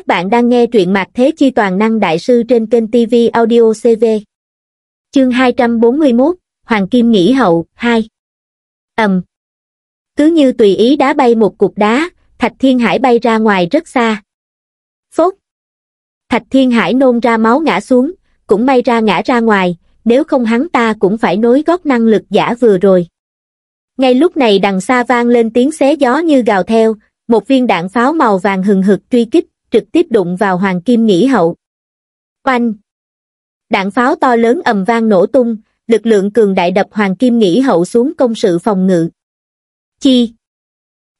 Các bạn đang nghe truyện Mạc Thế Chi Toàn Năng Đại Sư trên kênh TV Audio CV. Chương 241, Hoàng Kim Nghỉ Hậu, 2. ầm um. Cứ như tùy ý đá bay một cục đá, Thạch Thiên Hải bay ra ngoài rất xa. Phốt. Thạch Thiên Hải nôn ra máu ngã xuống, cũng may ra ngã ra ngoài, nếu không hắn ta cũng phải nối gót năng lực giả vừa rồi. Ngay lúc này đằng xa vang lên tiếng xé gió như gào theo, một viên đạn pháo màu vàng hừng hực truy kích, trực tiếp đụng vào Hoàng Kim Nghĩ Hậu. Oanh! Đạn pháo to lớn ầm vang nổ tung, lực lượng cường đại đập Hoàng Kim Nghĩ Hậu xuống công sự phòng ngự. Chi!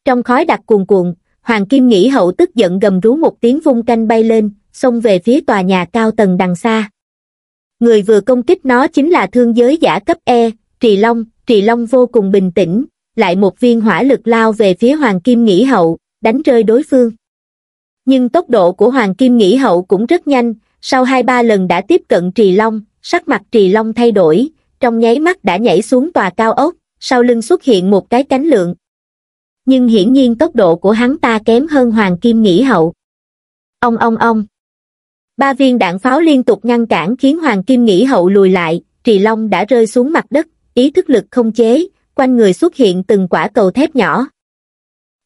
Trong khói đặc cuồn cuộn, Hoàng Kim Nghĩ Hậu tức giận gầm rú một tiếng vung canh bay lên, xông về phía tòa nhà cao tầng đằng xa. Người vừa công kích nó chính là thương giới giả cấp E, Trì Long, Trì Long vô cùng bình tĩnh, lại một viên hỏa lực lao về phía Hoàng Kim Nghĩ Hậu, đánh rơi đối phương nhưng tốc độ của hoàng kim nghỉ hậu cũng rất nhanh sau hai ba lần đã tiếp cận trì long sắc mặt trì long thay đổi trong nháy mắt đã nhảy xuống tòa cao ốc sau lưng xuất hiện một cái cánh lượng nhưng hiển nhiên tốc độ của hắn ta kém hơn hoàng kim nghỉ hậu ông ông ông ba viên đạn pháo liên tục ngăn cản khiến hoàng kim nghỉ hậu lùi lại trì long đã rơi xuống mặt đất ý thức lực không chế quanh người xuất hiện từng quả cầu thép nhỏ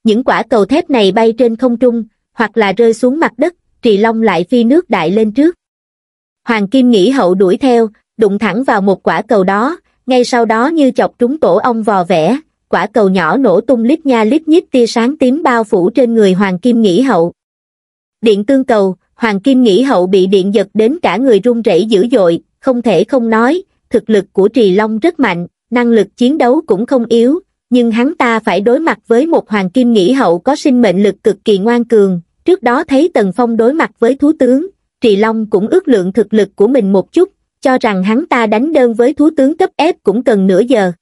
những quả cầu thép này bay trên không trung hoặc là rơi xuống mặt đất, Trì Long lại phi nước đại lên trước. Hoàng Kim nghĩ hậu đuổi theo, đụng thẳng vào một quả cầu đó, ngay sau đó như chọc trúng tổ ong vò vẽ, quả cầu nhỏ nổ tung lít nha lít nhít tia sáng tím bao phủ trên người Hoàng Kim nghĩ hậu. Điện tương cầu, Hoàng Kim nghĩ hậu bị điện giật đến cả người run rẩy dữ dội, không thể không nói, thực lực của Trì Long rất mạnh, năng lực chiến đấu cũng không yếu, nhưng hắn ta phải đối mặt với một hoàng kim nghĩ hậu có sinh mệnh lực cực kỳ ngoan cường, trước đó thấy Tần Phong đối mặt với thú tướng, Trì Long cũng ước lượng thực lực của mình một chút, cho rằng hắn ta đánh đơn với thú tướng cấp ép cũng cần nửa giờ.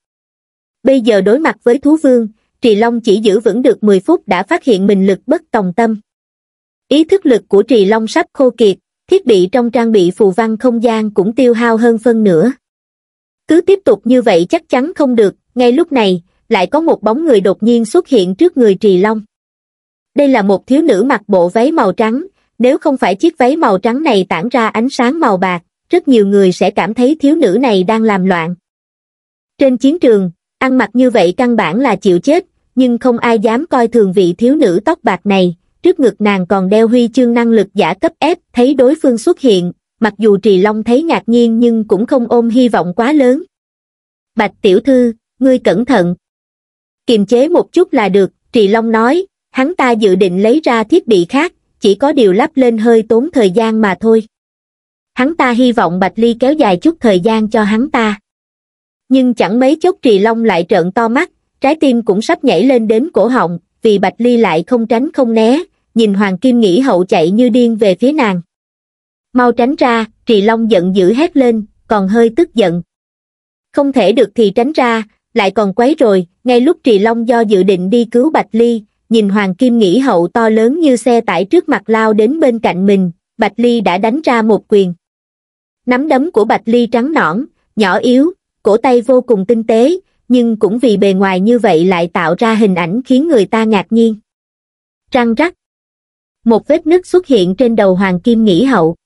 Bây giờ đối mặt với thú vương, Trì Long chỉ giữ vững được 10 phút đã phát hiện mình lực bất tòng tâm. Ý thức lực của Trì Long sắp khô kiệt, thiết bị trong trang bị phù văn không gian cũng tiêu hao hơn phân nửa. Cứ tiếp tục như vậy chắc chắn không được, ngay lúc này, lại có một bóng người đột nhiên xuất hiện trước người Trì Long. Đây là một thiếu nữ mặc bộ váy màu trắng, nếu không phải chiếc váy màu trắng này tản ra ánh sáng màu bạc, rất nhiều người sẽ cảm thấy thiếu nữ này đang làm loạn. Trên chiến trường, ăn mặc như vậy căn bản là chịu chết, nhưng không ai dám coi thường vị thiếu nữ tóc bạc này, trước ngực nàng còn đeo huy chương năng lực giả cấp f thấy đối phương xuất hiện, mặc dù Trì Long thấy ngạc nhiên nhưng cũng không ôm hy vọng quá lớn. Bạch tiểu thư, ngươi cẩn thận, kiềm chế một chút là được, Trì Long nói, hắn ta dự định lấy ra thiết bị khác, chỉ có điều lắp lên hơi tốn thời gian mà thôi. Hắn ta hy vọng Bạch Ly kéo dài chút thời gian cho hắn ta. Nhưng chẳng mấy chốc Trì Long lại trợn to mắt, trái tim cũng sắp nhảy lên đến cổ họng, vì Bạch Ly lại không tránh không né, nhìn Hoàng Kim nghĩ hậu chạy như điên về phía nàng. Mau tránh ra, Trì Long giận dữ hét lên, còn hơi tức giận. Không thể được thì tránh ra, lại còn quấy rồi, ngay lúc trì long do dự định đi cứu bạch ly nhìn hoàng kim nghĩ hậu to lớn như xe tải trước mặt lao đến bên cạnh mình bạch ly đã đánh ra một quyền nắm đấm của bạch ly trắng nõn nhỏ yếu cổ tay vô cùng tinh tế nhưng cũng vì bề ngoài như vậy lại tạo ra hình ảnh khiến người ta ngạc nhiên răng rắc một vết nứt xuất hiện trên đầu hoàng kim nghĩ hậu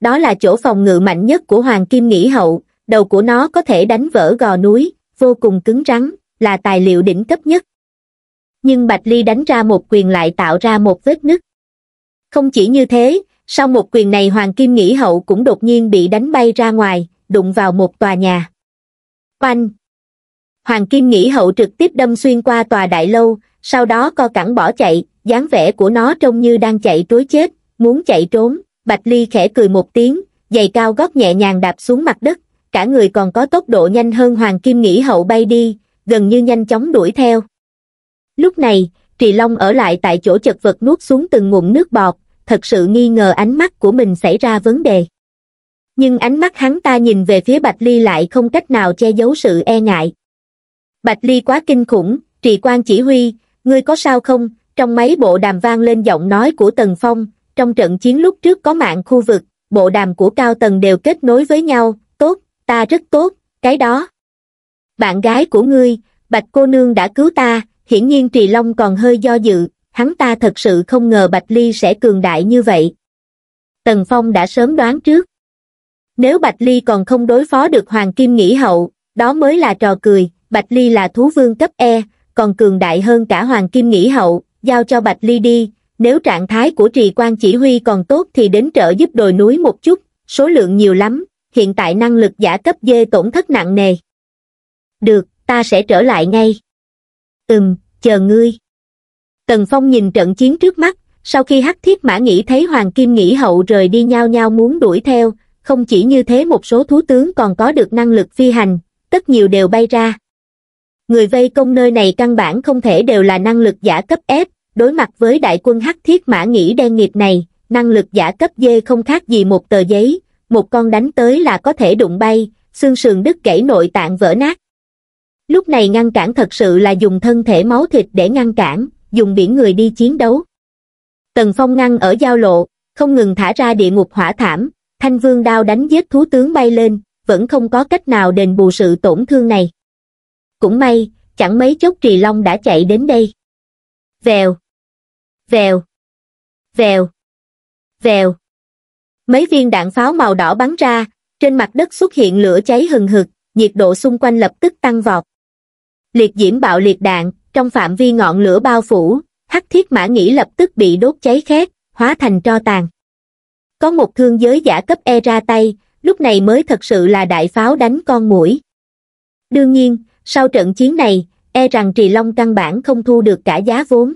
đó là chỗ phòng ngự mạnh nhất của hoàng kim nghĩ hậu đầu của nó có thể đánh vỡ gò núi vô cùng cứng rắn là tài liệu đỉnh cấp nhất nhưng bạch ly đánh ra một quyền lại tạo ra một vết nứt không chỉ như thế sau một quyền này hoàng kim nghĩ hậu cũng đột nhiên bị đánh bay ra ngoài đụng vào một tòa nhà oanh hoàng kim nghĩ hậu trực tiếp đâm xuyên qua tòa đại lâu sau đó co cẳng bỏ chạy dáng vẻ của nó trông như đang chạy trối chết muốn chạy trốn bạch ly khẽ cười một tiếng giày cao gót nhẹ nhàng đạp xuống mặt đất cả người còn có tốc độ nhanh hơn hoàng kim nghĩ hậu bay đi gần như nhanh chóng đuổi theo lúc này trì long ở lại tại chỗ chật vật nuốt xuống từng ngụm nước bọt thật sự nghi ngờ ánh mắt của mình xảy ra vấn đề nhưng ánh mắt hắn ta nhìn về phía bạch ly lại không cách nào che giấu sự e ngại bạch ly quá kinh khủng trì Quang chỉ huy ngươi có sao không trong máy bộ đàm vang lên giọng nói của tần phong trong trận chiến lúc trước có mạng khu vực bộ đàm của cao tầng đều kết nối với nhau tốt ta rất tốt cái đó bạn gái của ngươi bạch cô nương đã cứu ta hiển nhiên trì long còn hơi do dự hắn ta thật sự không ngờ bạch ly sẽ cường đại như vậy tần phong đã sớm đoán trước nếu bạch ly còn không đối phó được hoàng kim nghĩ hậu đó mới là trò cười bạch ly là thú vương cấp e còn cường đại hơn cả hoàng kim nghĩ hậu giao cho bạch ly đi nếu trạng thái của trì quan chỉ huy còn tốt thì đến trợ giúp đồi núi một chút số lượng nhiều lắm hiện tại năng lực giả cấp dê tổn thất nặng nề được ta sẽ trở lại ngay ừm chờ ngươi tần phong nhìn trận chiến trước mắt sau khi hắc thiết mã nghĩ thấy hoàng kim nghĩ hậu rời đi nhao nhau muốn đuổi theo không chỉ như thế một số thú tướng còn có được năng lực phi hành tất nhiều đều bay ra người vây công nơi này căn bản không thể đều là năng lực giả cấp ép đối mặt với đại quân hắc thiết mã nghĩ đen nghiệp này năng lực giả cấp d không khác gì một tờ giấy một con đánh tới là có thể đụng bay xương sườn đứt gãy nội tạng vỡ nát Lúc này ngăn cản thật sự là dùng thân thể máu thịt để ngăn cản, dùng biển người đi chiến đấu. Tần Phong ngăn ở giao lộ, không ngừng thả ra địa ngục hỏa thảm, thanh vương đao đánh giết thú tướng bay lên, vẫn không có cách nào đền bù sự tổn thương này. Cũng may, chẳng mấy chốc Trì Long đã chạy đến đây. Vèo, vèo, vèo, vèo. Mấy viên đạn pháo màu đỏ bắn ra, trên mặt đất xuất hiện lửa cháy hừng hực, nhiệt độ xung quanh lập tức tăng vọt liệt diễm bạo liệt đạn, trong phạm vi ngọn lửa bao phủ, hắc thiết mã nghĩ lập tức bị đốt cháy khét, hóa thành tro tàn. Có một thương giới giả cấp e ra tay, lúc này mới thật sự là đại pháo đánh con mũi. Đương nhiên, sau trận chiến này, e rằng Trì Long căn bản không thu được cả giá vốn.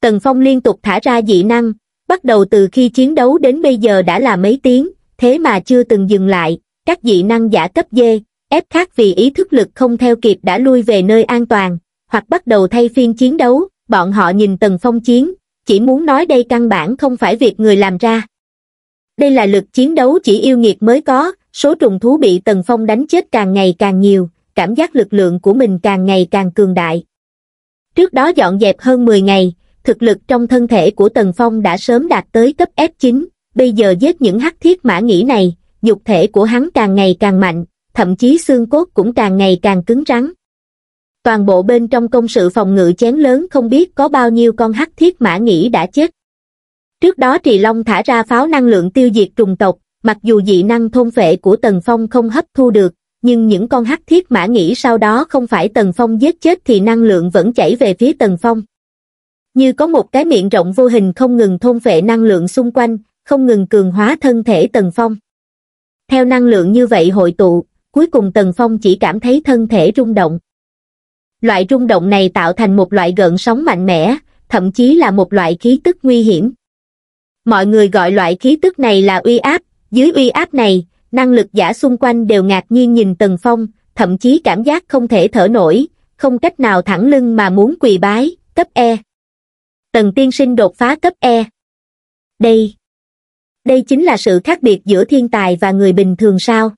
Tần Phong liên tục thả ra dị năng, bắt đầu từ khi chiến đấu đến bây giờ đã là mấy tiếng, thế mà chưa từng dừng lại, các dị năng giả cấp dê, ép khác vì ý thức lực không theo kịp đã lui về nơi an toàn, hoặc bắt đầu thay phiên chiến đấu, bọn họ nhìn Tần Phong chiến, chỉ muốn nói đây căn bản không phải việc người làm ra. Đây là lực chiến đấu chỉ yêu nghiệt mới có, số trùng thú bị Tần Phong đánh chết càng ngày càng nhiều, cảm giác lực lượng của mình càng ngày càng cường đại. Trước đó dọn dẹp hơn 10 ngày, thực lực trong thân thể của Tần Phong đã sớm đạt tới cấp F9, bây giờ giết những hắc thiết mã nghĩ này, dục thể của hắn càng ngày càng mạnh, thậm chí xương cốt cũng càng ngày càng cứng rắn. Toàn bộ bên trong công sự phòng ngự chén lớn không biết có bao nhiêu con hắc thiết mã nghĩ đã chết. Trước đó Trì Long thả ra pháo năng lượng tiêu diệt trùng tộc, mặc dù dị năng thôn vệ của Tần Phong không hấp thu được, nhưng những con hắc thiết mã nghĩ sau đó không phải Tần Phong giết chết thì năng lượng vẫn chảy về phía Tần Phong. Như có một cái miệng rộng vô hình không ngừng thôn vệ năng lượng xung quanh, không ngừng cường hóa thân thể Tần Phong. Theo năng lượng như vậy hội tụ, cuối cùng Tần Phong chỉ cảm thấy thân thể rung động. Loại rung động này tạo thành một loại gợn sóng mạnh mẽ, thậm chí là một loại khí tức nguy hiểm. Mọi người gọi loại khí tức này là uy áp, dưới uy áp này, năng lực giả xung quanh đều ngạc nhiên nhìn Tần Phong, thậm chí cảm giác không thể thở nổi, không cách nào thẳng lưng mà muốn quỳ bái, cấp E. Tần tiên sinh đột phá cấp E. Đây. Đây chính là sự khác biệt giữa thiên tài và người bình thường sao?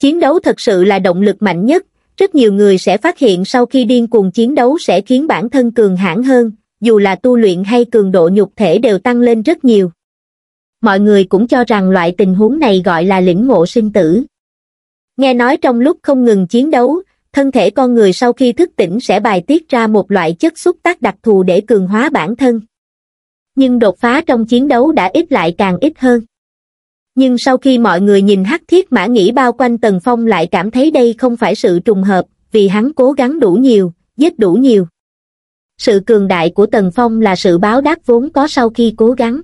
chiến đấu thật sự là động lực mạnh nhất rất nhiều người sẽ phát hiện sau khi điên cuồng chiến đấu sẽ khiến bản thân cường hãn hơn dù là tu luyện hay cường độ nhục thể đều tăng lên rất nhiều mọi người cũng cho rằng loại tình huống này gọi là lĩnh ngộ sinh tử nghe nói trong lúc không ngừng chiến đấu thân thể con người sau khi thức tỉnh sẽ bài tiết ra một loại chất xúc tác đặc thù để cường hóa bản thân nhưng đột phá trong chiến đấu đã ít lại càng ít hơn nhưng sau khi mọi người nhìn hắc thiết mã nghĩ bao quanh Tần Phong lại cảm thấy đây không phải sự trùng hợp, vì hắn cố gắng đủ nhiều, giết đủ nhiều. Sự cường đại của Tần Phong là sự báo đáp vốn có sau khi cố gắng.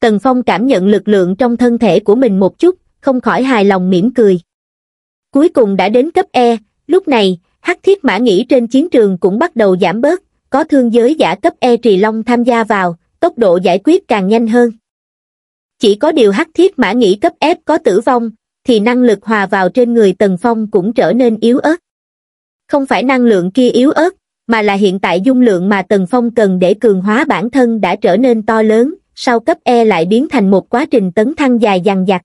Tần Phong cảm nhận lực lượng trong thân thể của mình một chút, không khỏi hài lòng mỉm cười. Cuối cùng đã đến cấp E, lúc này, hắc thiết mã nghĩ trên chiến trường cũng bắt đầu giảm bớt, có thương giới giả cấp E trì long tham gia vào, tốc độ giải quyết càng nhanh hơn chỉ có điều hắc thiết mã nghĩ cấp ép có tử vong thì năng lực hòa vào trên người tần phong cũng trở nên yếu ớt không phải năng lượng kia yếu ớt mà là hiện tại dung lượng mà tần phong cần để cường hóa bản thân đã trở nên to lớn sau cấp e lại biến thành một quá trình tấn thăng dài dằng dặc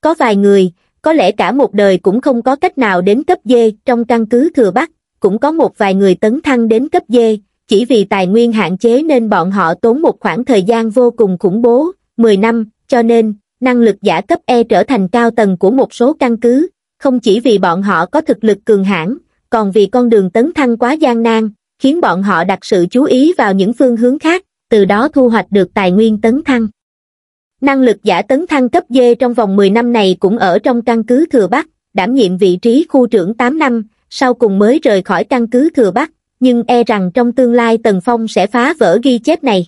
có vài người có lẽ cả một đời cũng không có cách nào đến cấp d trong căn cứ thừa bắc cũng có một vài người tấn thăng đến cấp d chỉ vì tài nguyên hạn chế nên bọn họ tốn một khoảng thời gian vô cùng khủng bố 10 năm, cho nên, năng lực giả cấp E trở thành cao tầng của một số căn cứ, không chỉ vì bọn họ có thực lực cường hãn, còn vì con đường tấn thăng quá gian nan, khiến bọn họ đặt sự chú ý vào những phương hướng khác, từ đó thu hoạch được tài nguyên tấn thăng. Năng lực giả tấn thăng cấp D trong vòng 10 năm này cũng ở trong căn cứ Thừa Bắc, đảm nhiệm vị trí khu trưởng 8 năm, sau cùng mới rời khỏi căn cứ Thừa Bắc, nhưng e rằng trong tương lai Tần Phong sẽ phá vỡ ghi chép này.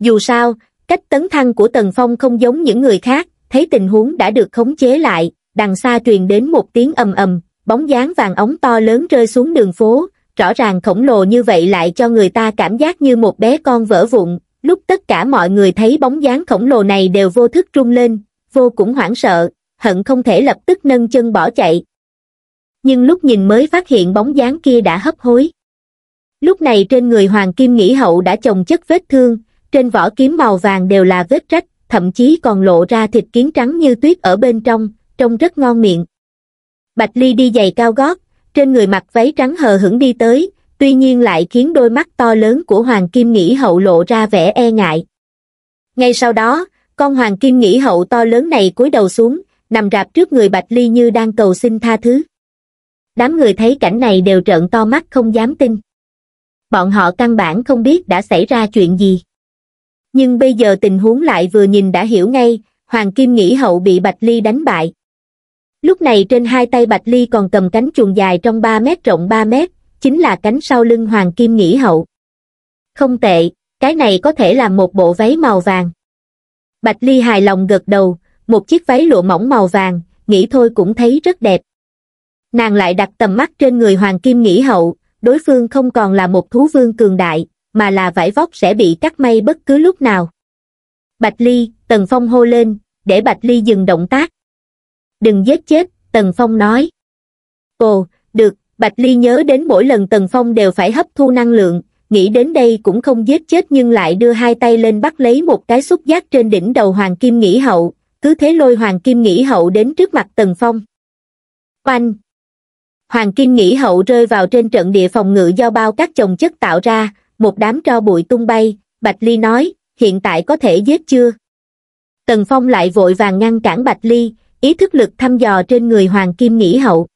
Dù sao, Cách tấn thăng của Tần Phong không giống những người khác, thấy tình huống đã được khống chế lại, đằng xa truyền đến một tiếng ầm ầm, bóng dáng vàng ống to lớn rơi xuống đường phố, rõ ràng khổng lồ như vậy lại cho người ta cảm giác như một bé con vỡ vụn, lúc tất cả mọi người thấy bóng dáng khổng lồ này đều vô thức rung lên, vô cũng hoảng sợ, hận không thể lập tức nâng chân bỏ chạy. Nhưng lúc nhìn mới phát hiện bóng dáng kia đã hấp hối. Lúc này trên người Hoàng Kim Nghĩ Hậu đã chồng chất vết thương, trên vỏ kiếm màu vàng đều là vết rách, thậm chí còn lộ ra thịt kiến trắng như tuyết ở bên trong, trông rất ngon miệng. Bạch Ly đi giày cao gót, trên người mặc váy trắng hờ hững đi tới, tuy nhiên lại khiến đôi mắt to lớn của Hoàng Kim Nghĩ Hậu lộ ra vẻ e ngại. Ngay sau đó, con Hoàng Kim Nghĩ Hậu to lớn này cúi đầu xuống, nằm rạp trước người Bạch Ly như đang cầu xin tha thứ. Đám người thấy cảnh này đều trợn to mắt không dám tin. Bọn họ căn bản không biết đã xảy ra chuyện gì nhưng bây giờ tình huống lại vừa nhìn đã hiểu ngay hoàng kim nghĩ hậu bị bạch ly đánh bại lúc này trên hai tay bạch ly còn cầm cánh chuồng dài trong ba mét rộng ba mét chính là cánh sau lưng hoàng kim nghĩ hậu không tệ cái này có thể là một bộ váy màu vàng bạch ly hài lòng gật đầu một chiếc váy lụa mỏng màu vàng nghĩ thôi cũng thấy rất đẹp nàng lại đặt tầm mắt trên người hoàng kim nghĩ hậu đối phương không còn là một thú vương cường đại mà là vải vóc sẽ bị cắt may bất cứ lúc nào. Bạch Ly, Tần Phong hô lên, để Bạch Ly dừng động tác. Đừng giết chết, Tần Phong nói. Ồ, được, Bạch Ly nhớ đến mỗi lần Tần Phong đều phải hấp thu năng lượng, nghĩ đến đây cũng không giết chết nhưng lại đưa hai tay lên bắt lấy một cái xúc giác trên đỉnh đầu Hoàng Kim Nghĩ Hậu, cứ thế lôi Hoàng Kim Nghĩ Hậu đến trước mặt Tần Phong. Oanh! Hoàng Kim Nghĩ Hậu rơi vào trên trận địa phòng ngự do bao các chồng chất tạo ra, một đám tro bụi tung bay bạch ly nói hiện tại có thể giết chưa tần phong lại vội vàng ngăn cản bạch ly ý thức lực thăm dò trên người hoàng kim nghỉ hậu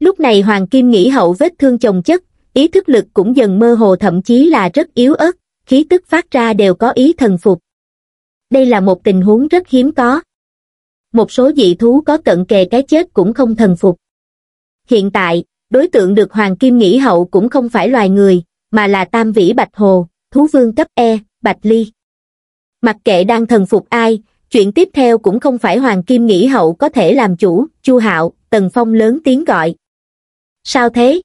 lúc này hoàng kim nghỉ hậu vết thương chồng chất ý thức lực cũng dần mơ hồ thậm chí là rất yếu ớt khí tức phát ra đều có ý thần phục đây là một tình huống rất hiếm có một số dị thú có cận kề cái chết cũng không thần phục hiện tại đối tượng được hoàng kim nghỉ hậu cũng không phải loài người mà là tam vĩ bạch hồ, thú vương cấp E, bạch ly. Mặc kệ đang thần phục ai, chuyện tiếp theo cũng không phải Hoàng Kim nghĩ hậu có thể làm chủ, Chu Hạo, Tần Phong lớn tiếng gọi. Sao thế?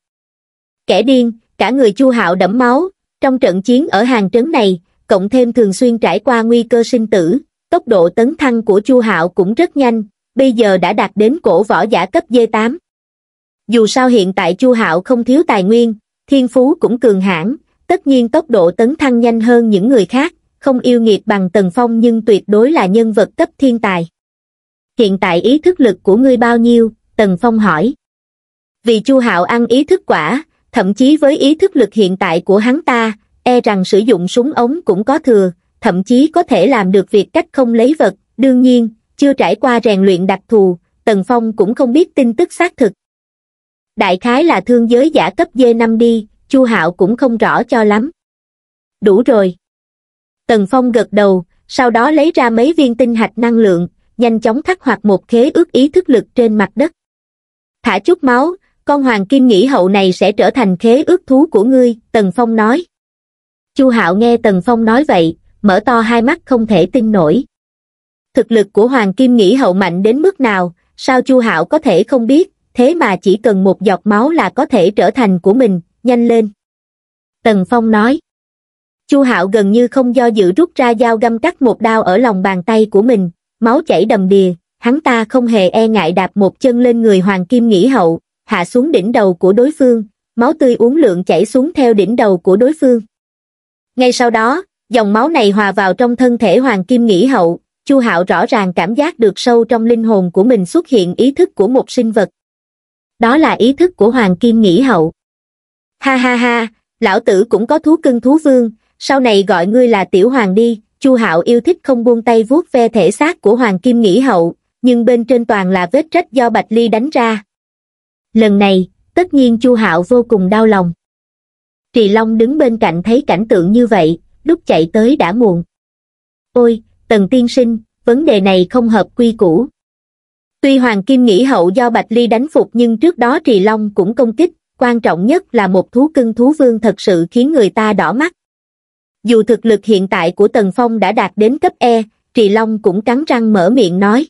Kẻ điên, cả người Chu Hạo đẫm máu, trong trận chiến ở hàng trấn này, cộng thêm thường xuyên trải qua nguy cơ sinh tử, tốc độ tấn thăng của Chu Hạo cũng rất nhanh, bây giờ đã đạt đến cổ võ giả cấp D8. Dù sao hiện tại Chu Hạo không thiếu tài nguyên, thiên phú cũng cường hãn, tất nhiên tốc độ tấn thăng nhanh hơn những người khác, không yêu nghiệt bằng Tần Phong nhưng tuyệt đối là nhân vật cấp thiên tài. Hiện tại ý thức lực của ngươi bao nhiêu? Tần Phong hỏi. Vì Chu Hạo ăn ý thức quả, thậm chí với ý thức lực hiện tại của hắn ta, e rằng sử dụng súng ống cũng có thừa, thậm chí có thể làm được việc cách không lấy vật, đương nhiên, chưa trải qua rèn luyện đặc thù, Tần Phong cũng không biết tin tức xác thực đại khái là thương giới giả cấp dê năm đi chu hạo cũng không rõ cho lắm đủ rồi tần phong gật đầu sau đó lấy ra mấy viên tinh hạch năng lượng nhanh chóng khắc hoạt một khế ước ý thức lực trên mặt đất thả chút máu con hoàng kim nghĩ hậu này sẽ trở thành khế ước thú của ngươi tần phong nói chu hạo nghe tần phong nói vậy mở to hai mắt không thể tin nổi thực lực của hoàng kim nghĩ hậu mạnh đến mức nào sao chu hạo có thể không biết thế mà chỉ cần một giọt máu là có thể trở thành của mình, nhanh lên. Tần Phong nói. Chu Hạo gần như không do dự rút ra dao găm cắt một đao ở lòng bàn tay của mình, máu chảy đầm đìa, hắn ta không hề e ngại đạp một chân lên người Hoàng Kim Nghĩ Hậu, hạ xuống đỉnh đầu của đối phương, máu tươi uống lượng chảy xuống theo đỉnh đầu của đối phương. Ngay sau đó, dòng máu này hòa vào trong thân thể Hoàng Kim Nghĩ Hậu, Chu Hạo rõ ràng cảm giác được sâu trong linh hồn của mình xuất hiện ý thức của một sinh vật, đó là ý thức của hoàng kim nghĩ hậu ha ha ha lão tử cũng có thú cưng thú vương sau này gọi ngươi là tiểu hoàng đi chu hạo yêu thích không buông tay vuốt ve thể xác của hoàng kim nghĩ hậu nhưng bên trên toàn là vết rách do bạch ly đánh ra lần này tất nhiên chu hạo vô cùng đau lòng trì long đứng bên cạnh thấy cảnh tượng như vậy lúc chạy tới đã muộn ôi tần tiên sinh vấn đề này không hợp quy củ tuy hoàng kim nghĩ hậu do bạch ly đánh phục nhưng trước đó trì long cũng công kích quan trọng nhất là một thú cưng thú vương thật sự khiến người ta đỏ mắt dù thực lực hiện tại của tần phong đã đạt đến cấp e trì long cũng cắn răng mở miệng nói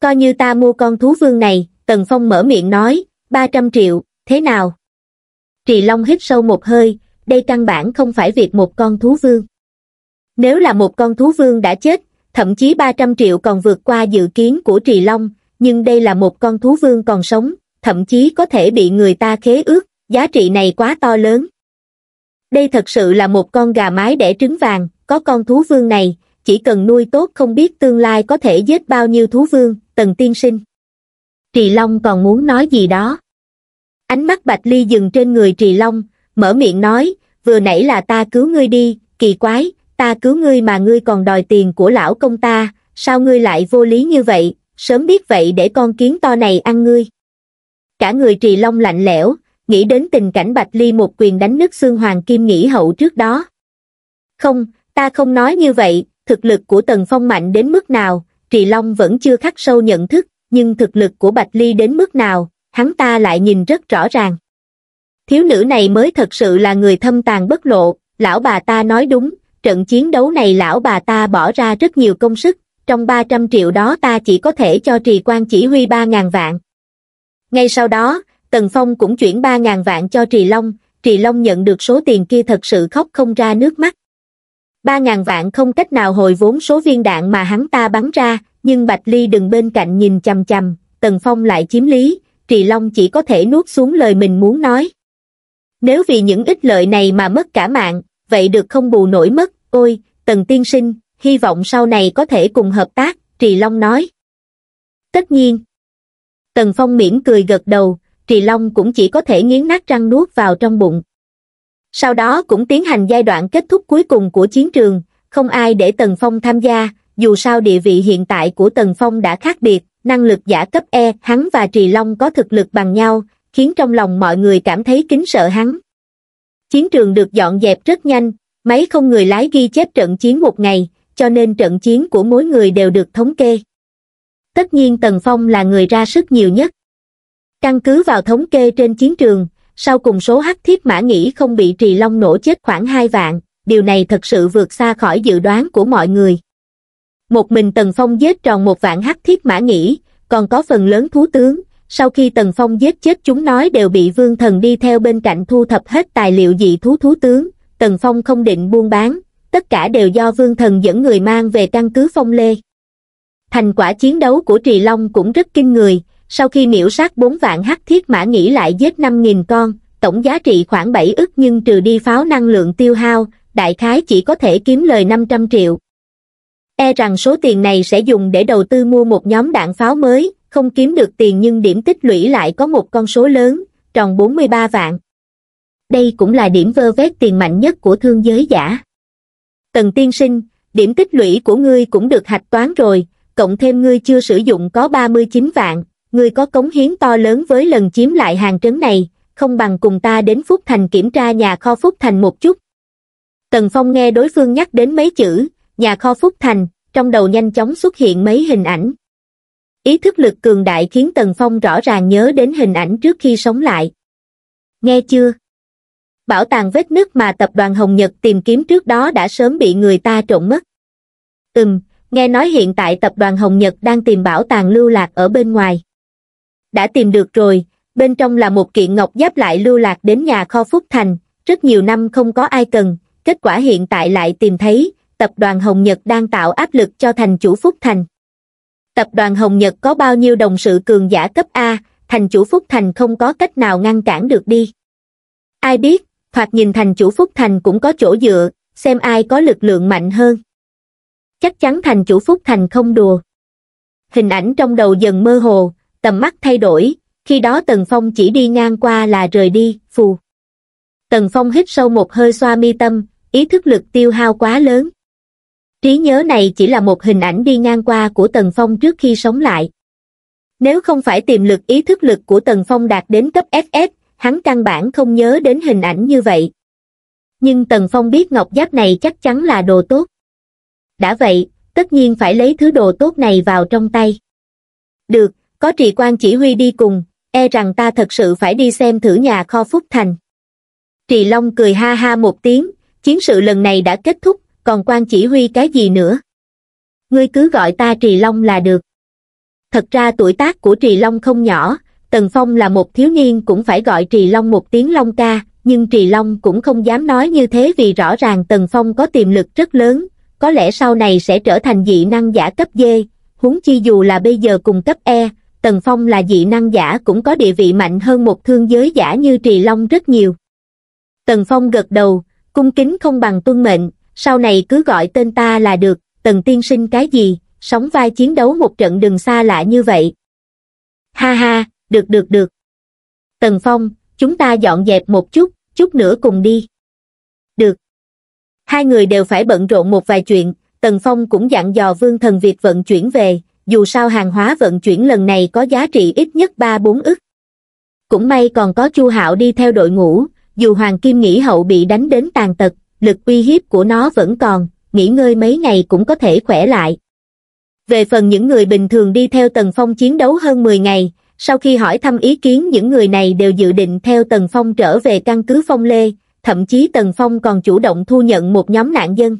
coi như ta mua con thú vương này tần phong mở miệng nói ba trăm triệu thế nào trì long hít sâu một hơi đây căn bản không phải việc một con thú vương nếu là một con thú vương đã chết thậm chí 300 triệu còn vượt qua dự kiến của Trì Long, nhưng đây là một con thú vương còn sống, thậm chí có thể bị người ta khế ước, giá trị này quá to lớn. Đây thật sự là một con gà mái đẻ trứng vàng, có con thú vương này, chỉ cần nuôi tốt không biết tương lai có thể giết bao nhiêu thú vương, tần tiên sinh. Trì Long còn muốn nói gì đó. Ánh mắt Bạch Ly dừng trên người Trì Long, mở miệng nói, vừa nãy là ta cứu ngươi đi, kỳ quái, ta cứu ngươi mà ngươi còn đòi tiền của lão công ta, sao ngươi lại vô lý như vậy, sớm biết vậy để con kiến to này ăn ngươi. Cả người trì long lạnh lẽo, nghĩ đến tình cảnh Bạch Ly một quyền đánh nứt xương hoàng kim nghĩ hậu trước đó. Không, ta không nói như vậy, thực lực của Tần Phong mạnh đến mức nào, Trì Long vẫn chưa khắc sâu nhận thức, nhưng thực lực của Bạch Ly đến mức nào, hắn ta lại nhìn rất rõ ràng. Thiếu nữ này mới thật sự là người thâm tàn bất lộ, lão bà ta nói đúng, trận chiến đấu này lão bà ta bỏ ra rất nhiều công sức, trong 300 triệu đó ta chỉ có thể cho trì quan chỉ huy 3.000 vạn. Ngay sau đó, Tần Phong cũng chuyển 3.000 vạn cho Trì Long, Trì Long nhận được số tiền kia thật sự khóc không ra nước mắt. 3.000 vạn không cách nào hồi vốn số viên đạn mà hắn ta bắn ra, nhưng Bạch Ly đừng bên cạnh nhìn chằm chằm, Tần Phong lại chiếm lý, Trì Long chỉ có thể nuốt xuống lời mình muốn nói. Nếu vì những ích lợi này mà mất cả mạng, vậy được không bù nổi mất, ôi, tần tiên sinh, hy vọng sau này có thể cùng hợp tác, Trì Long nói. Tất nhiên. Tần Phong miễn cười gật đầu, Trì Long cũng chỉ có thể nghiến nát răng nuốt vào trong bụng. Sau đó cũng tiến hành giai đoạn kết thúc cuối cùng của chiến trường, không ai để Tần Phong tham gia, dù sao địa vị hiện tại của Tần Phong đã khác biệt, năng lực giả cấp E, hắn và Trì Long có thực lực bằng nhau, khiến trong lòng mọi người cảm thấy kính sợ hắn. Chiến trường được dọn dẹp rất nhanh, máy không người lái ghi chép trận chiến một ngày, cho nên trận chiến của mỗi người đều được thống kê. Tất nhiên Tần Phong là người ra sức nhiều nhất. Căn cứ vào thống kê trên chiến trường, sau cùng số hắc thiết mã nghĩ không bị trì long nổ chết khoảng 2 vạn, điều này thật sự vượt xa khỏi dự đoán của mọi người. Một mình Tần Phong giết tròn một vạn hắc thiết mã nghĩ, còn có phần lớn thú tướng, sau khi tần phong giết chết chúng nói đều bị vương thần đi theo bên cạnh thu thập hết tài liệu dị thú thú tướng tần phong không định buôn bán tất cả đều do vương thần dẫn người mang về căn cứ phong lê thành quả chiến đấu của trì long cũng rất kinh người sau khi miễu sát bốn vạn hắc thiết mã nghĩ lại giết năm nghìn con tổng giá trị khoảng bảy ức nhưng trừ đi pháo năng lượng tiêu hao đại khái chỉ có thể kiếm lời năm trăm triệu e rằng số tiền này sẽ dùng để đầu tư mua một nhóm đạn pháo mới không kiếm được tiền nhưng điểm tích lũy lại có một con số lớn, tròn 43 vạn. Đây cũng là điểm vơ vét tiền mạnh nhất của thương giới giả. Tần tiên sinh, điểm tích lũy của ngươi cũng được hạch toán rồi, cộng thêm ngươi chưa sử dụng có 39 vạn, ngươi có cống hiến to lớn với lần chiếm lại hàng trấn này, không bằng cùng ta đến Phúc Thành kiểm tra nhà kho Phúc Thành một chút. Tần Phong nghe đối phương nhắc đến mấy chữ, nhà kho Phúc Thành, trong đầu nhanh chóng xuất hiện mấy hình ảnh. Ý thức lực cường đại khiến Tần Phong rõ ràng nhớ đến hình ảnh trước khi sống lại. Nghe chưa? Bảo tàng vết nứt mà tập đoàn Hồng Nhật tìm kiếm trước đó đã sớm bị người ta trộn mất. Ừm, nghe nói hiện tại tập đoàn Hồng Nhật đang tìm bảo tàng lưu lạc ở bên ngoài. Đã tìm được rồi, bên trong là một kiện ngọc giáp lại lưu lạc đến nhà kho Phúc Thành, rất nhiều năm không có ai cần, kết quả hiện tại lại tìm thấy, tập đoàn Hồng Nhật đang tạo áp lực cho thành chủ Phúc Thành tập đoàn Hồng Nhật có bao nhiêu đồng sự cường giả cấp A, thành chủ Phúc Thành không có cách nào ngăn cản được đi. Ai biết, thoạt nhìn thành chủ Phúc Thành cũng có chỗ dựa, xem ai có lực lượng mạnh hơn. Chắc chắn thành chủ Phúc Thành không đùa. Hình ảnh trong đầu dần mơ hồ, tầm mắt thay đổi, khi đó Tần Phong chỉ đi ngang qua là rời đi, phù. Tần Phong hít sâu một hơi xoa mi tâm, ý thức lực tiêu hao quá lớn trí nhớ này chỉ là một hình ảnh đi ngang qua của Tần Phong trước khi sống lại. Nếu không phải tiềm lực ý thức lực của Tần Phong đạt đến cấp SS hắn căn bản không nhớ đến hình ảnh như vậy. Nhưng Tần Phong biết ngọc giáp này chắc chắn là đồ tốt. Đã vậy, tất nhiên phải lấy thứ đồ tốt này vào trong tay. Được, có trì quan chỉ huy đi cùng, e rằng ta thật sự phải đi xem thử nhà kho Phúc Thành. Trì Long cười ha ha một tiếng, chiến sự lần này đã kết thúc, còn quan chỉ huy cái gì nữa ngươi cứ gọi ta trì long là được thật ra tuổi tác của trì long không nhỏ tần phong là một thiếu niên cũng phải gọi trì long một tiếng long ca nhưng trì long cũng không dám nói như thế vì rõ ràng tần phong có tiềm lực rất lớn có lẽ sau này sẽ trở thành dị năng giả cấp dê huống chi dù là bây giờ cùng cấp e tần phong là dị năng giả cũng có địa vị mạnh hơn một thương giới giả như trì long rất nhiều tần phong gật đầu cung kính không bằng tuân mệnh sau này cứ gọi tên ta là được, tần tiên sinh cái gì, sóng vai chiến đấu một trận đừng xa lạ như vậy. Ha ha, được được được. Tần Phong, chúng ta dọn dẹp một chút, chút nữa cùng đi. Được. Hai người đều phải bận rộn một vài chuyện, Tần Phong cũng dặn dò Vương Thần việc vận chuyển về, dù sao hàng hóa vận chuyển lần này có giá trị ít nhất 3-4 ức. Cũng may còn có Chu Hạo đi theo đội ngũ, dù Hoàng Kim nghĩ hậu bị đánh đến tàn tật, lực uy hiếp của nó vẫn còn, nghỉ ngơi mấy ngày cũng có thể khỏe lại. Về phần những người bình thường đi theo Tần Phong chiến đấu hơn 10 ngày, sau khi hỏi thăm ý kiến những người này đều dự định theo Tần Phong trở về căn cứ Phong Lê, thậm chí Tần Phong còn chủ động thu nhận một nhóm nạn dân.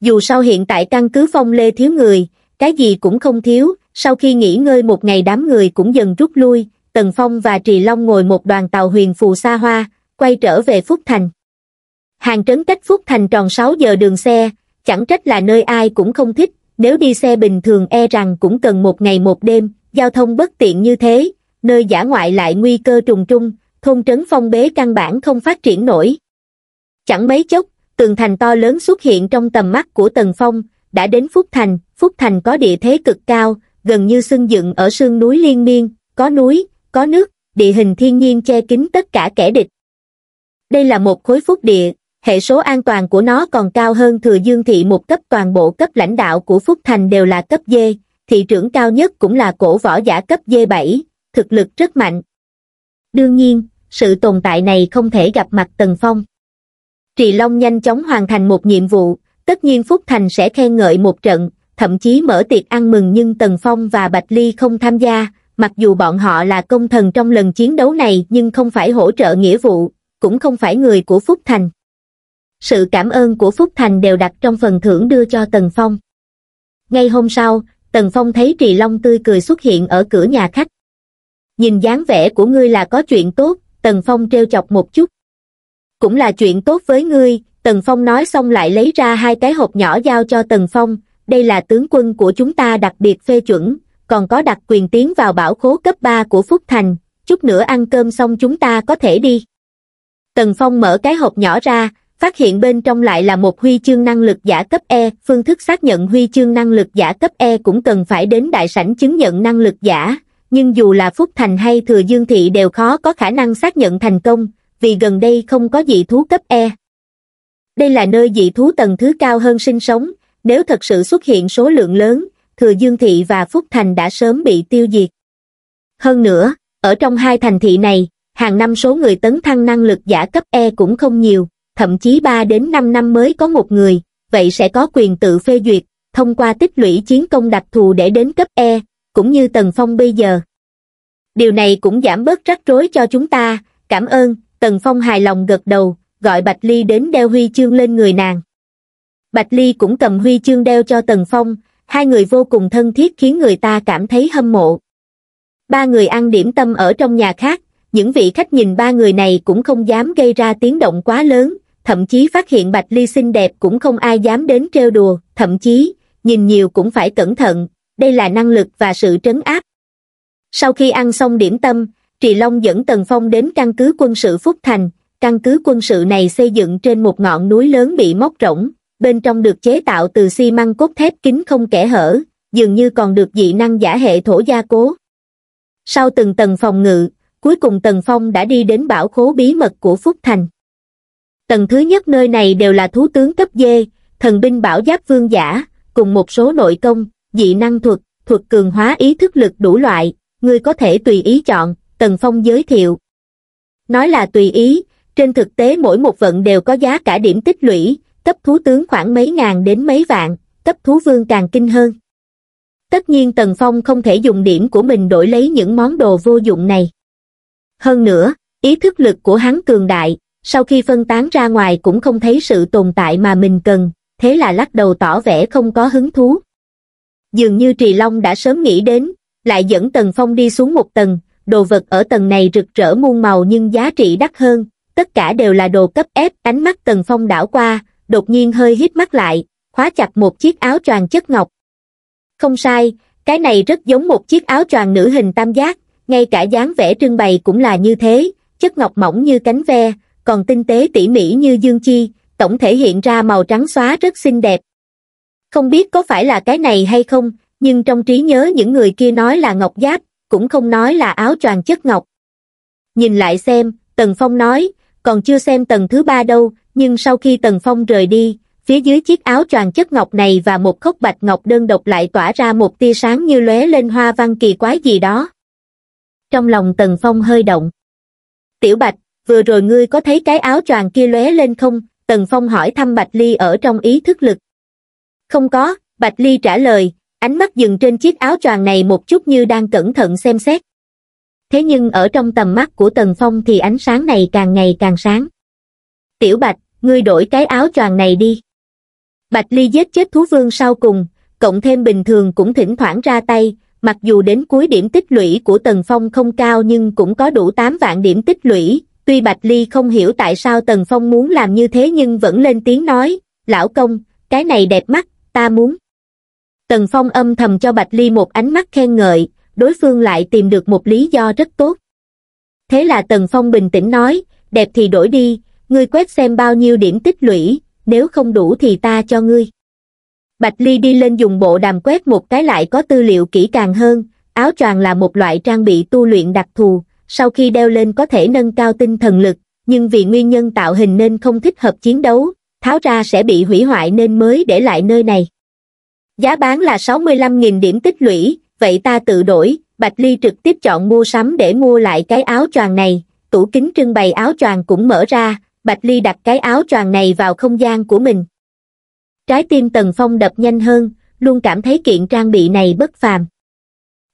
Dù sao hiện tại căn cứ Phong Lê thiếu người, cái gì cũng không thiếu, sau khi nghỉ ngơi một ngày đám người cũng dần rút lui, Tần Phong và Trì Long ngồi một đoàn tàu huyền phù xa hoa, quay trở về Phúc Thành hàng trấn cách phúc thành tròn 6 giờ đường xe, chẳng trách là nơi ai cũng không thích, nếu đi xe bình thường e rằng cũng cần một ngày một đêm, giao thông bất tiện như thế, nơi giả ngoại lại nguy cơ trùng trung, thôn trấn phong bế căn bản không phát triển nổi. Chẳng mấy chốc, tường thành to lớn xuất hiện trong tầm mắt của Tần Phong, đã đến Phúc Thành, Phúc Thành có địa thế cực cao, gần như sưng dựng ở sương núi liên miên, có núi, có nước, địa hình thiên nhiên che kín tất cả kẻ địch. Đây là một khối phúc địa, hệ số an toàn của nó còn cao hơn thừa dương thị một cấp toàn bộ cấp lãnh đạo của Phúc Thành đều là cấp D, thị trưởng cao nhất cũng là cổ võ giả cấp D7, thực lực rất mạnh. Đương nhiên, sự tồn tại này không thể gặp mặt Tần Phong. Trì Long nhanh chóng hoàn thành một nhiệm vụ, tất nhiên Phúc Thành sẽ khen ngợi một trận, thậm chí mở tiệc ăn mừng nhưng Tần Phong và Bạch Ly không tham gia, mặc dù bọn họ là công thần trong lần chiến đấu này nhưng không phải hỗ trợ nghĩa vụ, cũng không phải người của Phúc Thành sự cảm ơn của Phúc Thành đều đặt trong phần thưởng đưa cho Tần Phong. Ngay hôm sau, Tần Phong thấy Trì Long tươi cười xuất hiện ở cửa nhà khách. Nhìn dáng vẻ của ngươi là có chuyện tốt, Tần Phong treo chọc một chút. Cũng là chuyện tốt với ngươi, Tần Phong nói xong lại lấy ra hai cái hộp nhỏ giao cho Tần Phong, đây là tướng quân của chúng ta đặc biệt phê chuẩn, còn có đặc quyền tiến vào bảo khố cấp 3 của Phúc Thành, chút nữa ăn cơm xong chúng ta có thể đi. Tần Phong mở cái hộp nhỏ ra, phát hiện bên trong lại là một huy chương năng lực giả cấp E, phương thức xác nhận huy chương năng lực giả cấp E cũng cần phải đến đại sảnh chứng nhận năng lực giả, nhưng dù là Phúc Thành hay Thừa Dương Thị đều khó có khả năng xác nhận thành công, vì gần đây không có dị thú cấp E. Đây là nơi dị thú tầng thứ cao hơn sinh sống, nếu thật sự xuất hiện số lượng lớn, Thừa Dương Thị và Phúc Thành đã sớm bị tiêu diệt. Hơn nữa, ở trong hai thành thị này, hàng năm số người tấn thăng năng lực giả cấp E cũng không nhiều thậm chí 3 đến 5 năm mới có một người, vậy sẽ có quyền tự phê duyệt, thông qua tích lũy chiến công đặc thù để đến cấp E, cũng như Tần Phong bây giờ. Điều này cũng giảm bớt rắc rối cho chúng ta, cảm ơn, Tần Phong hài lòng gật đầu, gọi Bạch Ly đến đeo huy chương lên người nàng. Bạch Ly cũng cầm huy chương đeo cho Tần Phong, hai người vô cùng thân thiết khiến người ta cảm thấy hâm mộ. Ba người ăn điểm tâm ở trong nhà khác, những vị khách nhìn ba người này cũng không dám gây ra tiếng động quá lớn, thậm chí phát hiện Bạch Ly xinh đẹp cũng không ai dám đến trêu đùa, thậm chí, nhìn nhiều cũng phải cẩn thận, đây là năng lực và sự trấn áp. Sau khi ăn xong điểm tâm, Trì Long dẫn Tần Phong đến căn cứ quân sự Phúc Thành, căn cứ quân sự này xây dựng trên một ngọn núi lớn bị móc rỗng, bên trong được chế tạo từ xi măng cốt thép kín không kẽ hở, dường như còn được dị năng giả hệ thổ gia cố. Sau từng tầng phòng ngự, cuối cùng Tần Phong đã đi đến bảo khố bí mật của Phúc Thành tầng thứ nhất nơi này đều là thú tướng cấp dê thần binh bảo giáp vương giả cùng một số nội công dị năng thuật thuật cường hóa ý thức lực đủ loại ngươi có thể tùy ý chọn tần phong giới thiệu nói là tùy ý trên thực tế mỗi một vận đều có giá cả điểm tích lũy cấp thú tướng khoảng mấy ngàn đến mấy vạn cấp thú vương càng kinh hơn tất nhiên tần phong không thể dùng điểm của mình đổi lấy những món đồ vô dụng này hơn nữa ý thức lực của hắn cường đại sau khi phân tán ra ngoài cũng không thấy sự tồn tại mà mình cần, thế là lắc đầu tỏ vẻ không có hứng thú. Dường như Trì Long đã sớm nghĩ đến, lại dẫn Tần Phong đi xuống một tầng, đồ vật ở tầng này rực rỡ muôn màu nhưng giá trị đắt hơn, tất cả đều là đồ cấp ép, ánh mắt Tần Phong đảo qua, đột nhiên hơi hít mắt lại, khóa chặt một chiếc áo choàng chất ngọc. Không sai, cái này rất giống một chiếc áo choàng nữ hình tam giác, ngay cả dáng vẻ trưng bày cũng là như thế, chất ngọc mỏng như cánh ve, còn tinh tế tỉ mỉ như dương chi, tổng thể hiện ra màu trắng xóa rất xinh đẹp. Không biết có phải là cái này hay không, nhưng trong trí nhớ những người kia nói là ngọc giáp, cũng không nói là áo choàng chất ngọc. Nhìn lại xem, Tần Phong nói, còn chưa xem tầng thứ ba đâu, nhưng sau khi Tần Phong rời đi, phía dưới chiếc áo choàng chất ngọc này và một khốc bạch ngọc đơn độc lại tỏa ra một tia sáng như lóe lên hoa văn kỳ quái gì đó. Trong lòng Tần Phong hơi động. Tiểu Bạch, vừa rồi ngươi có thấy cái áo choàng kia lóe lên không tần phong hỏi thăm bạch ly ở trong ý thức lực không có bạch ly trả lời ánh mắt dừng trên chiếc áo choàng này một chút như đang cẩn thận xem xét thế nhưng ở trong tầm mắt của tần phong thì ánh sáng này càng ngày càng sáng tiểu bạch ngươi đổi cái áo choàng này đi bạch ly giết chết thú vương sau cùng cộng thêm bình thường cũng thỉnh thoảng ra tay mặc dù đến cuối điểm tích lũy của tần phong không cao nhưng cũng có đủ 8 vạn điểm tích lũy tuy Bạch Ly không hiểu tại sao Tần Phong muốn làm như thế nhưng vẫn lên tiếng nói, lão công, cái này đẹp mắt, ta muốn. Tần Phong âm thầm cho Bạch Ly một ánh mắt khen ngợi, đối phương lại tìm được một lý do rất tốt. Thế là Tần Phong bình tĩnh nói, đẹp thì đổi đi, ngươi quét xem bao nhiêu điểm tích lũy, nếu không đủ thì ta cho ngươi. Bạch Ly đi lên dùng bộ đàm quét một cái lại có tư liệu kỹ càng hơn, áo choàng là một loại trang bị tu luyện đặc thù, sau khi đeo lên có thể nâng cao tinh thần lực, nhưng vì nguyên nhân tạo hình nên không thích hợp chiến đấu, tháo ra sẽ bị hủy hoại nên mới để lại nơi này. Giá bán là 65.000 điểm tích lũy, vậy ta tự đổi, Bạch Ly trực tiếp chọn mua sắm để mua lại cái áo choàng này, tủ kính trưng bày áo choàng cũng mở ra, Bạch Ly đặt cái áo choàng này vào không gian của mình. Trái tim Tần Phong đập nhanh hơn, luôn cảm thấy kiện trang bị này bất phàm.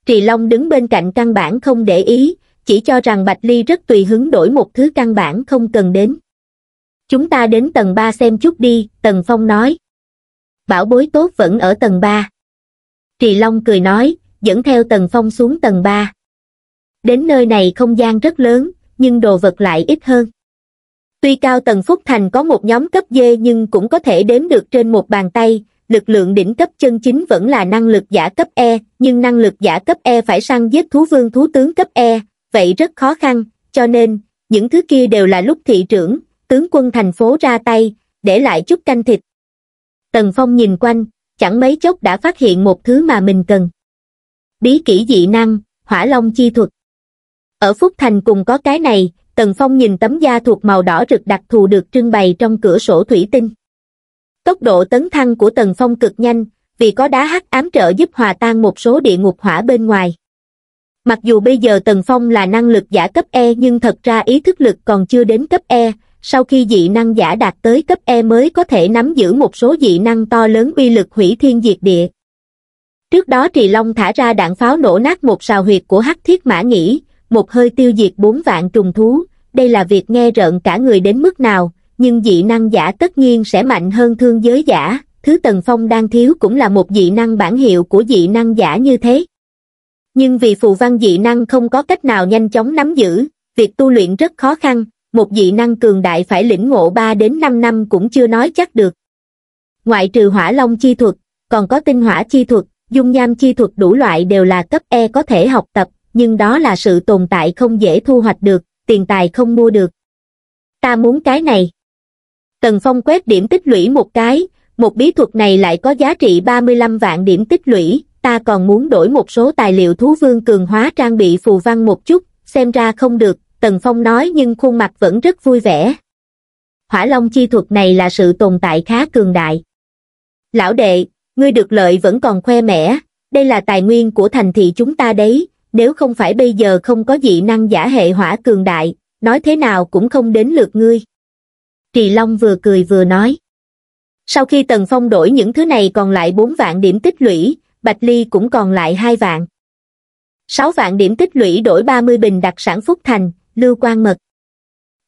Trì Long đứng bên cạnh căn bản không để ý, chỉ cho rằng Bạch Ly rất tùy hứng đổi một thứ căn bản không cần đến. Chúng ta đến tầng 3 xem chút đi, Tần Phong nói. Bảo bối tốt vẫn ở tầng 3. Trì Long cười nói, dẫn theo Tần Phong xuống tầng 3. Đến nơi này không gian rất lớn, nhưng đồ vật lại ít hơn. Tuy cao tầng Phúc Thành có một nhóm cấp dê nhưng cũng có thể đếm được trên một bàn tay, lực lượng đỉnh cấp chân chính vẫn là năng lực giả cấp E, nhưng năng lực giả cấp E phải săn giết thú vương thú tướng cấp E, vậy rất khó khăn, cho nên, những thứ kia đều là lúc thị trưởng, tướng quân thành phố ra tay, để lại chút canh thịt. Tần Phong nhìn quanh, chẳng mấy chốc đã phát hiện một thứ mà mình cần. Bí kỹ dị năng, hỏa long chi thuật. Ở Phúc Thành cùng có cái này, Tần Phong nhìn tấm da thuộc màu đỏ rực đặc thù được trưng bày trong cửa sổ thủy tinh. Tốc độ tấn thăng của Tần Phong cực nhanh, vì có đá hắc ám trợ giúp hòa tan một số địa ngục hỏa bên ngoài mặc dù bây giờ Tần Phong là năng lực giả cấp E nhưng thật ra ý thức lực còn chưa đến cấp E, sau khi dị năng giả đạt tới cấp E mới có thể nắm giữ một số dị năng to lớn uy lực hủy thiên diệt địa. Trước đó Trì Long thả ra đạn pháo nổ nát một sào huyệt của hắc thiết mã nghĩ, một hơi tiêu diệt bốn vạn trùng thú, đây là việc nghe rợn cả người đến mức nào, nhưng dị năng giả tất nhiên sẽ mạnh hơn thương giới giả, thứ Tần Phong đang thiếu cũng là một dị năng bản hiệu của dị năng giả như thế nhưng vì phù văn dị năng không có cách nào nhanh chóng nắm giữ, việc tu luyện rất khó khăn, một dị năng cường đại phải lĩnh ngộ 3 đến 5 năm cũng chưa nói chắc được. Ngoại trừ hỏa long chi thuật, còn có tinh hỏa chi thuật, dung nham chi thuật đủ loại đều là cấp E có thể học tập, nhưng đó là sự tồn tại không dễ thu hoạch được, tiền tài không mua được. Ta muốn cái này. Tần Phong quét điểm tích lũy một cái, một bí thuật này lại có giá trị 35 vạn điểm tích lũy, ta còn muốn đổi một số tài liệu thú vương cường hóa trang bị phù văn một chút, xem ra không được, Tần Phong nói nhưng khuôn mặt vẫn rất vui vẻ. Hỏa Long chi thuật này là sự tồn tại khá cường đại. Lão đệ, ngươi được lợi vẫn còn khoe mẽ, đây là tài nguyên của thành thị chúng ta đấy, nếu không phải bây giờ không có dị năng giả hệ hỏa cường đại, nói thế nào cũng không đến lượt ngươi. Trì Long vừa cười vừa nói. Sau khi Tần Phong đổi những thứ này còn lại 4 vạn điểm tích lũy, Bạch Ly cũng còn lại hai vạn. sáu vạn điểm tích lũy đổi 30 bình đặc sản Phúc Thành, lưu quan mật.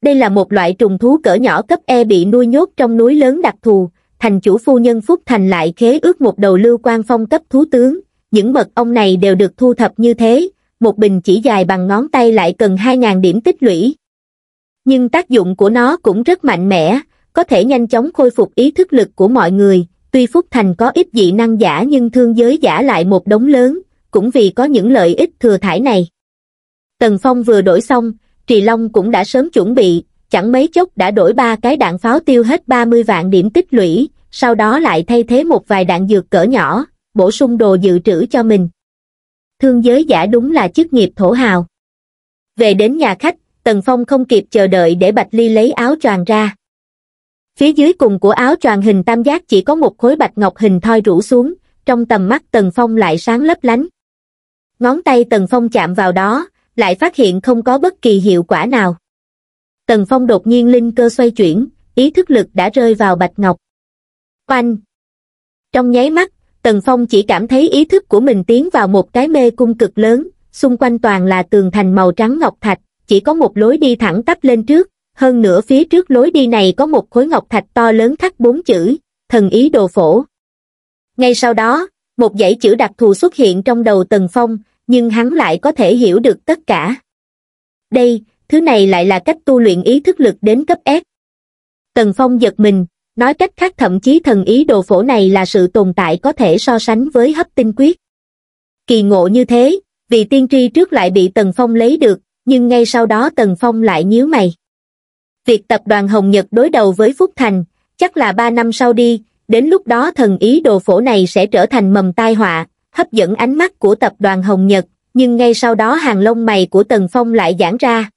Đây là một loại trùng thú cỡ nhỏ cấp E bị nuôi nhốt trong núi lớn đặc thù, thành chủ phu nhân Phúc Thành lại khế ước một đầu lưu quan phong cấp thú tướng. Những mật ong này đều được thu thập như thế, một bình chỉ dài bằng ngón tay lại cần 2.000 điểm tích lũy. Nhưng tác dụng của nó cũng rất mạnh mẽ, có thể nhanh chóng khôi phục ý thức lực của mọi người, Tuy Phúc Thành có ít dị năng giả nhưng thương giới giả lại một đống lớn, cũng vì có những lợi ích thừa thải này. Tần Phong vừa đổi xong, Trì Long cũng đã sớm chuẩn bị, chẳng mấy chốc đã đổi ba cái đạn pháo tiêu hết 30 vạn điểm tích lũy, sau đó lại thay thế một vài đạn dược cỡ nhỏ, bổ sung đồ dự trữ cho mình. Thương giới giả đúng là chức nghiệp thổ hào. Về đến nhà khách, Tần Phong không kịp chờ đợi để Bạch Ly lấy áo choàng ra. Phía dưới cùng của áo tròn hình tam giác chỉ có một khối bạch ngọc hình thoi rũ xuống, trong tầm mắt Tần Phong lại sáng lấp lánh. Ngón tay Tần Phong chạm vào đó, lại phát hiện không có bất kỳ hiệu quả nào. Tần Phong đột nhiên linh cơ xoay chuyển, ý thức lực đã rơi vào bạch ngọc. Oanh! Trong nháy mắt, Tần Phong chỉ cảm thấy ý thức của mình tiến vào một cái mê cung cực lớn, xung quanh toàn là tường thành màu trắng ngọc thạch, chỉ có một lối đi thẳng tắp lên trước, hơn nữa phía trước lối đi này có một khối ngọc thạch to lớn khắc bốn chữ thần ý đồ phổ ngay sau đó một dãy chữ đặc thù xuất hiện trong đầu tần phong nhưng hắn lại có thể hiểu được tất cả đây thứ này lại là cách tu luyện ý thức lực đến cấp s tần phong giật mình nói cách khác thậm chí thần ý đồ phổ này là sự tồn tại có thể so sánh với hấp tinh quyết kỳ ngộ như thế vì tiên tri trước lại bị tần phong lấy được nhưng ngay sau đó tần phong lại nhíu mày việc tập đoàn Hồng Nhật đối đầu với Phúc Thành, chắc là ba năm sau đi, đến lúc đó thần ý đồ phổ này sẽ trở thành mầm tai họa, hấp dẫn ánh mắt của tập đoàn Hồng Nhật, nhưng ngay sau đó hàng lông mày của Tần Phong lại giãn ra.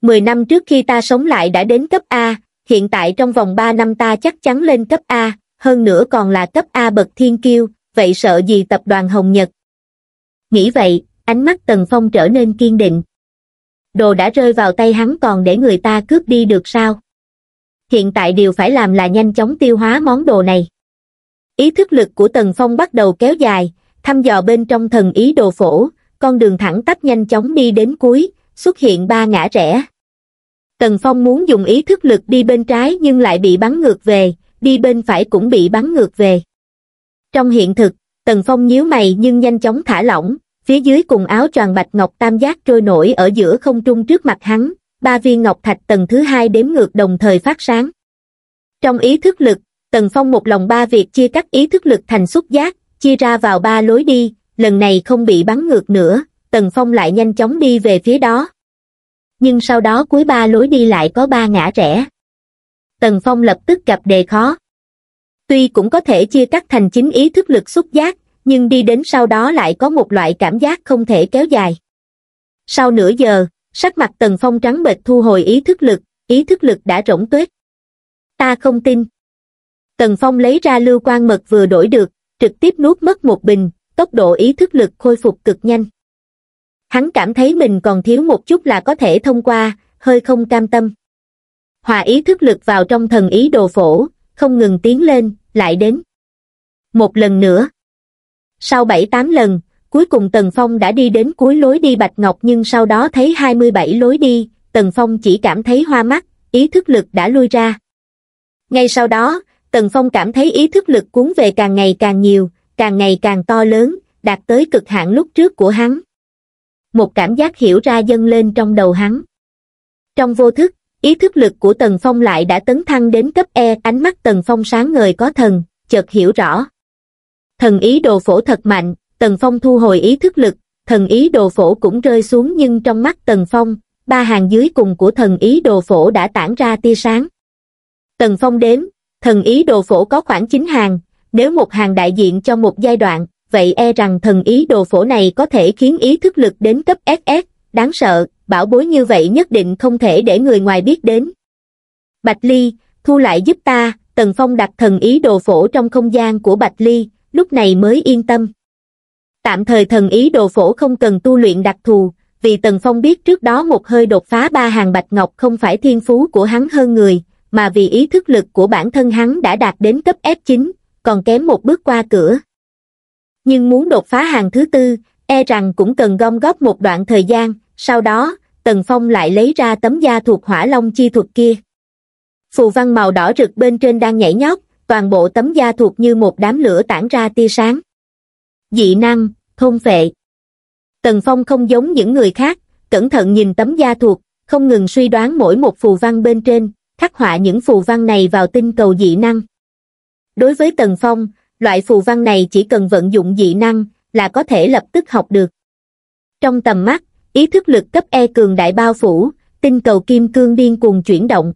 Mười năm trước khi ta sống lại đã đến cấp A, hiện tại trong vòng ba năm ta chắc chắn lên cấp A, hơn nữa còn là cấp A bậc thiên kiêu, vậy sợ gì tập đoàn Hồng Nhật? Nghĩ vậy, ánh mắt Tần Phong trở nên kiên định, đồ đã rơi vào tay hắn còn để người ta cướp đi được sao hiện tại điều phải làm là nhanh chóng tiêu hóa món đồ này ý thức lực của tần phong bắt đầu kéo dài thăm dò bên trong thần ý đồ phổ con đường thẳng tắp nhanh chóng đi đến cuối xuất hiện ba ngã rẽ tần phong muốn dùng ý thức lực đi bên trái nhưng lại bị bắn ngược về đi bên phải cũng bị bắn ngược về trong hiện thực tần phong nhíu mày nhưng nhanh chóng thả lỏng phía dưới cùng áo choàng bạch ngọc tam giác trôi nổi ở giữa không trung trước mặt hắn ba viên ngọc thạch tầng thứ hai đếm ngược đồng thời phát sáng trong ý thức lực tần phong một lòng ba việc chia cắt ý thức lực thành xúc giác chia ra vào ba lối đi lần này không bị bắn ngược nữa tần phong lại nhanh chóng đi về phía đó nhưng sau đó cuối ba lối đi lại có ba ngã rẽ tần phong lập tức gặp đề khó tuy cũng có thể chia cắt thành chính ý thức lực xúc giác nhưng đi đến sau đó lại có một loại cảm giác không thể kéo dài. Sau nửa giờ, sắc mặt Tần Phong trắng bệch thu hồi ý thức lực, ý thức lực đã rỗng tuếch. Ta không tin. Tần Phong lấy ra lưu quan mật vừa đổi được, trực tiếp nuốt mất một bình, tốc độ ý thức lực khôi phục cực nhanh. Hắn cảm thấy mình còn thiếu một chút là có thể thông qua, hơi không cam tâm. Hòa ý thức lực vào trong thần ý đồ phổ, không ngừng tiến lên, lại đến. Một lần nữa, sau 7-8 lần, cuối cùng Tần Phong đã đi đến cuối lối đi Bạch Ngọc nhưng sau đó thấy 27 lối đi, Tần Phong chỉ cảm thấy hoa mắt, ý thức lực đã lui ra. Ngay sau đó, Tần Phong cảm thấy ý thức lực cuốn về càng ngày càng nhiều, càng ngày càng to lớn, đạt tới cực hạn lúc trước của hắn. Một cảm giác hiểu ra dâng lên trong đầu hắn. Trong vô thức, ý thức lực của Tần Phong lại đã tấn thăng đến cấp E, ánh mắt Tần Phong sáng ngời có thần, chợt hiểu rõ. Thần ý đồ phổ thật mạnh, Tần Phong thu hồi ý thức lực, thần ý đồ phổ cũng rơi xuống nhưng trong mắt Tần Phong, ba hàng dưới cùng của thần ý đồ phổ đã tản ra tia sáng. Tần Phong đếm, thần ý đồ phổ có khoảng 9 hàng, nếu một hàng đại diện cho một giai đoạn, vậy e rằng thần ý đồ phổ này có thể khiến ý thức lực đến cấp SS, đáng sợ, bảo bối như vậy nhất định không thể để người ngoài biết đến. Bạch Ly, thu lại giúp ta, Tần Phong đặt thần ý đồ phổ trong không gian của Bạch Ly, lúc này mới yên tâm. Tạm thời thần ý đồ phổ không cần tu luyện đặc thù, vì Tần Phong biết trước đó một hơi đột phá ba hàng bạch ngọc không phải thiên phú của hắn hơn người, mà vì ý thức lực của bản thân hắn đã đạt đến cấp F9, còn kém một bước qua cửa. Nhưng muốn đột phá hàng thứ tư, e rằng cũng cần gom góp một đoạn thời gian, sau đó, Tần Phong lại lấy ra tấm da thuộc hỏa long chi thuật kia. Phù văn màu đỏ rực bên trên đang nhảy nhót, toàn bộ tấm da thuộc như một đám lửa tản ra tia sáng. Dị năng, thôn phệ. Tần Phong không giống những người khác, cẩn thận nhìn tấm da thuộc, không ngừng suy đoán mỗi một phù văn bên trên, khắc họa những phù văn này vào tinh cầu dị năng. Đối với Tần Phong, loại phù văn này chỉ cần vận dụng dị năng là có thể lập tức học được. Trong tầm mắt, ý thức lực cấp E cường đại bao phủ, tinh cầu kim cương điên cuồng chuyển động.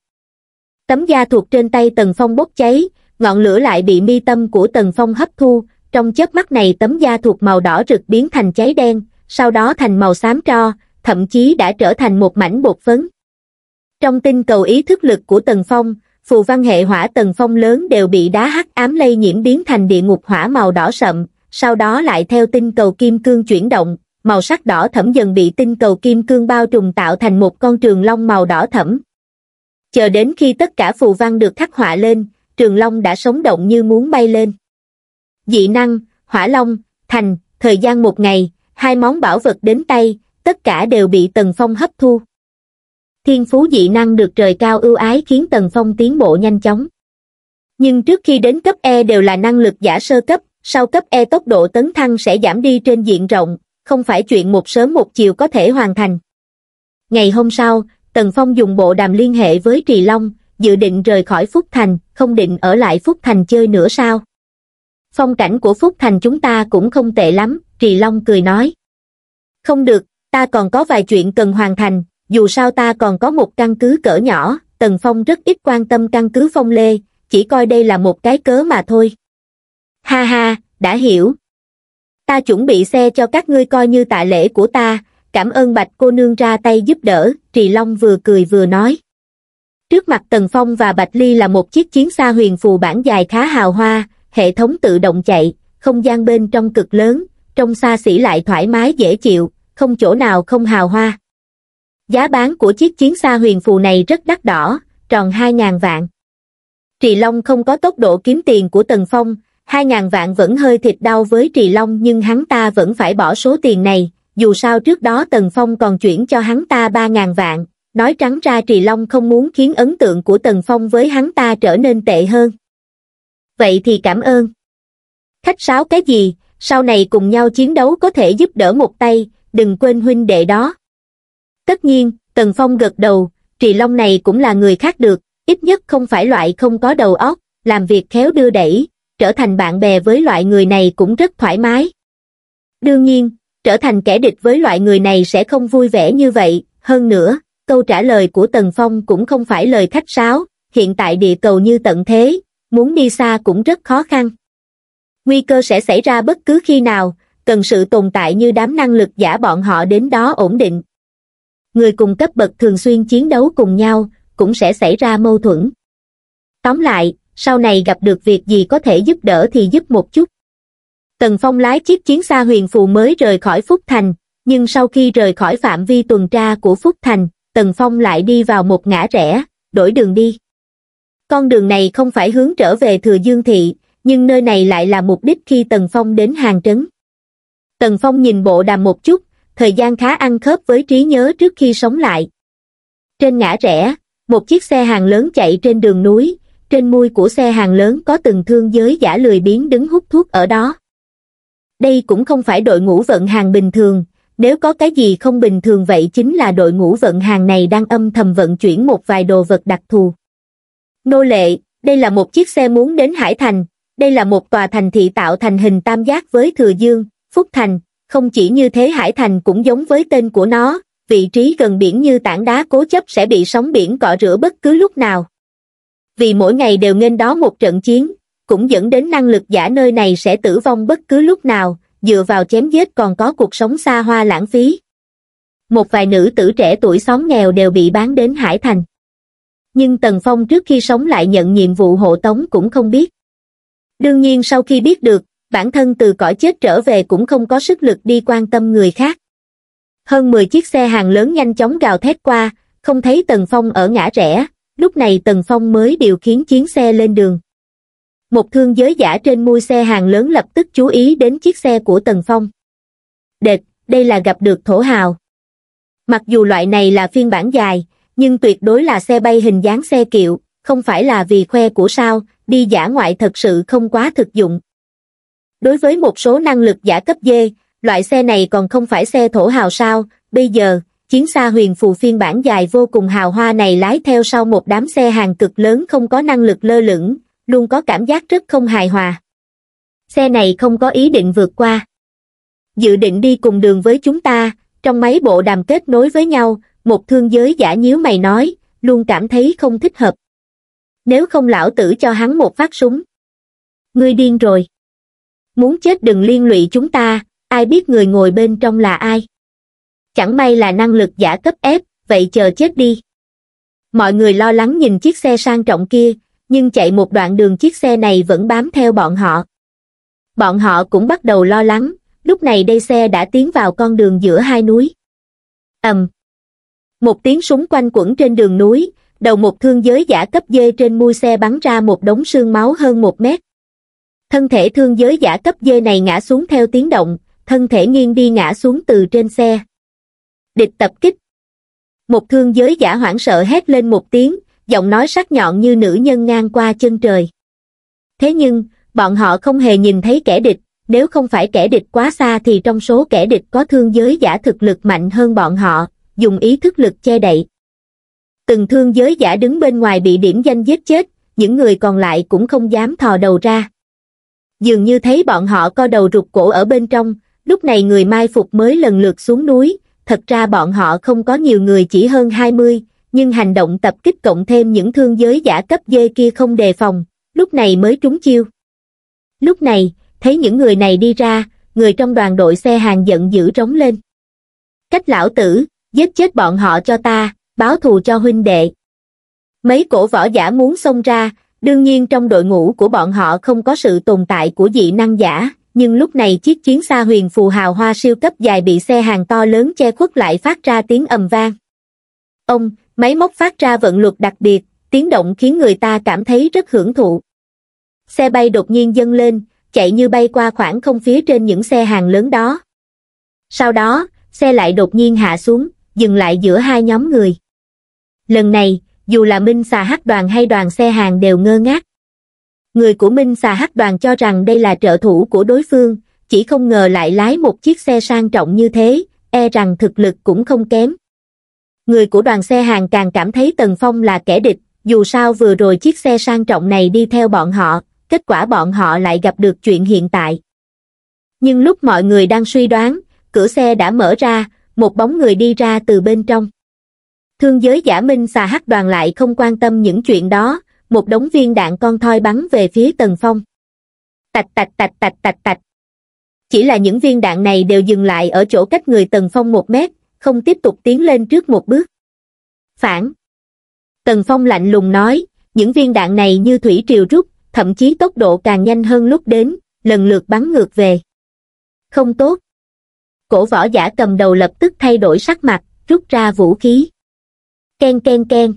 Tấm da thuộc trên tay Tần Phong bốc cháy, ngọn lửa lại bị mi tâm của Tần Phong hấp thu, trong chớp mắt này tấm da thuộc màu đỏ rực biến thành cháy đen, sau đó thành màu xám tro, thậm chí đã trở thành một mảnh bột phấn. Trong tinh cầu ý thức lực của Tần Phong, phù văn hệ hỏa Tần Phong lớn đều bị đá hắc ám lây nhiễm biến thành địa ngục hỏa màu đỏ sậm, sau đó lại theo tinh cầu kim cương chuyển động, màu sắc đỏ thẫm dần bị tinh cầu kim cương bao trùm tạo thành một con trường long màu đỏ thẫm. Chờ đến khi tất cả phù văn được khắc họa lên, Trường Long đã sống động như muốn bay lên. Dị năng, hỏa long, thành, thời gian một ngày, hai món bảo vật đến tay, tất cả đều bị Tần Phong hấp thu. Thiên phú dị năng được trời cao ưu ái khiến Tần Phong tiến bộ nhanh chóng. Nhưng trước khi đến cấp E đều là năng lực giả sơ cấp, sau cấp E tốc độ tấn thăng sẽ giảm đi trên diện rộng, không phải chuyện một sớm một chiều có thể hoàn thành. Ngày hôm sau, Tần Phong dùng bộ đàm liên hệ với Trì Long, dự định rời khỏi Phúc Thành, không định ở lại Phúc Thành chơi nữa sao? Phong cảnh của Phúc Thành chúng ta cũng không tệ lắm, Trì Long cười nói. Không được, ta còn có vài chuyện cần hoàn thành, dù sao ta còn có một căn cứ cỡ nhỏ, Tần Phong rất ít quan tâm căn cứ Phong Lê, chỉ coi đây là một cái cớ mà thôi. Ha ha, đã hiểu. Ta chuẩn bị xe cho các ngươi coi như tạ lễ của ta, cảm ơn Bạch cô nương ra tay giúp đỡ, Trì Long vừa cười vừa nói. Trước mặt Tần Phong và Bạch Ly là một chiếc chiến xa huyền phù bản dài khá hào hoa, hệ thống tự động chạy, không gian bên trong cực lớn, trong xa xỉ lại thoải mái dễ chịu, không chỗ nào không hào hoa. Giá bán của chiếc chiến xa huyền phù này rất đắt đỏ, tròn 2.000 vạn. Trì Long không có tốc độ kiếm tiền của Tần Phong, 2.000 vạn vẫn hơi thịt đau với Trì Long nhưng hắn ta vẫn phải bỏ số tiền này, dù sao trước đó Tần Phong còn chuyển cho hắn ta 3.000 vạn, nói trắng ra trì long không muốn khiến ấn tượng của tần phong với hắn ta trở nên tệ hơn vậy thì cảm ơn khách sáo cái gì sau này cùng nhau chiến đấu có thể giúp đỡ một tay đừng quên huynh đệ đó tất nhiên tần phong gật đầu trì long này cũng là người khác được ít nhất không phải loại không có đầu óc làm việc khéo đưa đẩy trở thành bạn bè với loại người này cũng rất thoải mái đương nhiên trở thành kẻ địch với loại người này sẽ không vui vẻ như vậy hơn nữa câu trả lời của Tần Phong cũng không phải lời khách sáo, hiện tại địa cầu như tận thế, muốn đi xa cũng rất khó khăn. Nguy cơ sẽ xảy ra bất cứ khi nào, cần sự tồn tại như đám năng lực giả bọn họ đến đó ổn định. Người cùng cấp bậc thường xuyên chiến đấu cùng nhau, cũng sẽ xảy ra mâu thuẫn. Tóm lại, sau này gặp được việc gì có thể giúp đỡ thì giúp một chút. Tần Phong lái chiếc chiến xa huyền phù mới rời khỏi Phúc Thành, nhưng sau khi rời khỏi phạm vi tuần tra của Phúc Thành, Tần Phong lại đi vào một ngã rẽ, đổi đường đi. Con đường này không phải hướng trở về Thừa Dương Thị, nhưng nơi này lại là mục đích khi Tần Phong đến hàng trấn. Tần Phong nhìn bộ đàm một chút, thời gian khá ăn khớp với trí nhớ trước khi sống lại. Trên ngã rẽ, một chiếc xe hàng lớn chạy trên đường núi, trên mui của xe hàng lớn có từng thương giới giả lười biến đứng hút thuốc ở đó. Đây cũng không phải đội ngũ vận hàng bình thường, nếu có cái gì không bình thường vậy chính là đội ngũ vận hàng này đang âm thầm vận chuyển một vài đồ vật đặc thù. Nô lệ, đây là một chiếc xe muốn đến Hải Thành, đây là một tòa thành thị tạo thành hình tam giác với Thừa Dương, Phúc Thành, không chỉ như thế Hải Thành cũng giống với tên của nó, vị trí gần biển như tảng đá cố chấp sẽ bị sóng biển cọ rửa bất cứ lúc nào. Vì mỗi ngày đều nên đó một trận chiến, cũng dẫn đến năng lực giả nơi này sẽ tử vong bất cứ lúc nào, dựa vào chém giết còn có cuộc sống xa hoa lãng phí. Một vài nữ tử trẻ tuổi xóm nghèo đều bị bán đến Hải Thành. Nhưng Tần Phong trước khi sống lại nhận nhiệm vụ hộ tống cũng không biết. Đương nhiên sau khi biết được, bản thân từ cõi chết trở về cũng không có sức lực đi quan tâm người khác. Hơn 10 chiếc xe hàng lớn nhanh chóng gào thét qua, không thấy Tần Phong ở ngã rẽ, lúc này Tần Phong mới điều khiến chiến xe lên đường một thương giới giả trên mui xe hàng lớn lập tức chú ý đến chiếc xe của Tần Phong. Đệt, đây là gặp được thổ hào. Mặc dù loại này là phiên bản dài, nhưng tuyệt đối là xe bay hình dáng xe kiệu, không phải là vì khoe của sao, đi giả ngoại thật sự không quá thực dụng. Đối với một số năng lực giả cấp dê, loại xe này còn không phải xe thổ hào sao, bây giờ, chiến xa huyền phù phiên bản dài vô cùng hào hoa này lái theo sau một đám xe hàng cực lớn không có năng lực lơ lửng, luôn có cảm giác rất không hài hòa. Xe này không có ý định vượt qua. Dự định đi cùng đường với chúng ta, trong mấy bộ đàm kết nối với nhau, một thương giới giả nhíu mày nói, luôn cảm thấy không thích hợp. Nếu không lão tử cho hắn một phát súng. Ngươi điên rồi. Muốn chết đừng liên lụy chúng ta, ai biết người ngồi bên trong là ai. Chẳng may là năng lực giả cấp ép, vậy chờ chết đi. Mọi người lo lắng nhìn chiếc xe sang trọng kia, nhưng chạy một đoạn đường chiếc xe này vẫn bám theo bọn họ. Bọn họ cũng bắt đầu lo lắng, lúc này đây xe đã tiến vào con đường giữa hai núi. ầm, Một tiếng súng quanh quẩn trên đường núi, đầu một thương giới giả cấp dê trên mui xe bắn ra một đống xương máu hơn một mét. Thân thể thương giới giả cấp dê này ngã xuống theo tiếng động, thân thể nghiêng đi ngã xuống từ trên xe. Địch tập kích. Một thương giới giả hoảng sợ hét lên một tiếng, giọng nói sắc nhọn như nữ nhân ngang qua chân trời. Thế nhưng, bọn họ không hề nhìn thấy kẻ địch, nếu không phải kẻ địch quá xa thì trong số kẻ địch có thương giới giả thực lực mạnh hơn bọn họ, dùng ý thức lực che đậy. Từng thương giới giả đứng bên ngoài bị điểm danh giết chết, những người còn lại cũng không dám thò đầu ra. Dường như thấy bọn họ co đầu rụt cổ ở bên trong, lúc này người mai phục mới lần lượt xuống núi, thật ra bọn họ không có nhiều người chỉ hơn 20, nhưng hành động tập kích cộng thêm những thương giới giả cấp dê kia không đề phòng, lúc này mới trúng chiêu. Lúc này, thấy những người này đi ra, người trong đoàn đội xe hàng giận dữ trống lên. Cách lão tử, giết chết bọn họ cho ta, báo thù cho huynh đệ. Mấy cổ võ giả muốn xông ra, đương nhiên trong đội ngũ của bọn họ không có sự tồn tại của dị năng giả, nhưng lúc này chiếc chiến xa huyền phù hào hoa siêu cấp dài bị xe hàng to lớn che khuất lại phát ra tiếng ầm vang. Ông, máy móc phát ra vận luật đặc biệt, tiếng động khiến người ta cảm thấy rất hưởng thụ. Xe bay đột nhiên dâng lên, chạy như bay qua khoảng không phía trên những xe hàng lớn đó. Sau đó, xe lại đột nhiên hạ xuống, dừng lại giữa hai nhóm người. Lần này, dù là Minh xà hắc đoàn hay đoàn xe hàng đều ngơ ngác. Người của Minh xà hắc đoàn cho rằng đây là trợ thủ của đối phương, chỉ không ngờ lại lái một chiếc xe sang trọng như thế, e rằng thực lực cũng không kém người của đoàn xe hàng càng cảm thấy Tần Phong là kẻ địch, dù sao vừa rồi chiếc xe sang trọng này đi theo bọn họ, kết quả bọn họ lại gặp được chuyện hiện tại. Nhưng lúc mọi người đang suy đoán, cửa xe đã mở ra, một bóng người đi ra từ bên trong. Thương giới giả minh xà hắc đoàn lại không quan tâm những chuyện đó, một đống viên đạn con thoi bắn về phía Tần Phong. Tạch tạch tạch tạch tạch tạch. Chỉ là những viên đạn này đều dừng lại ở chỗ cách người Tần Phong một mét, không tiếp tục tiến lên trước một bước. Phản. Tần Phong lạnh lùng nói, những viên đạn này như thủy triều rút, thậm chí tốc độ càng nhanh hơn lúc đến, lần lượt bắn ngược về. Không tốt. Cổ võ giả cầm đầu lập tức thay đổi sắc mặt, rút ra vũ khí. Ken ken ken.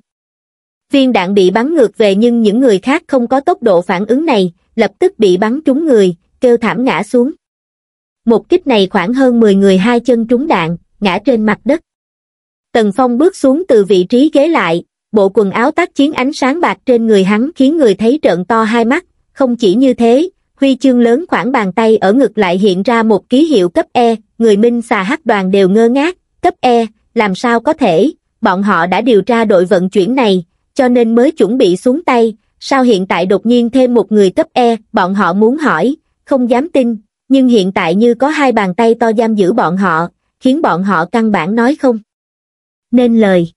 Viên đạn bị bắn ngược về nhưng những người khác không có tốc độ phản ứng này, lập tức bị bắn trúng người, kêu thảm ngã xuống. Một kích này khoảng hơn 10 người hai chân trúng đạn, ngã trên mặt đất. Tần Phong bước xuống từ vị trí ghế lại, bộ quần áo tác chiến ánh sáng bạc trên người hắn khiến người thấy trợn to hai mắt, không chỉ như thế, huy chương lớn khoảng bàn tay ở ngực lại hiện ra một ký hiệu cấp E, người Minh xà hát đoàn đều ngơ ngác, cấp E, làm sao có thể, bọn họ đã điều tra đội vận chuyển này, cho nên mới chuẩn bị xuống tay, sao hiện tại đột nhiên thêm một người cấp E, bọn họ muốn hỏi, không dám tin, nhưng hiện tại như có hai bàn tay to giam giữ bọn họ, khiến bọn họ căn bản nói không. Nên lời.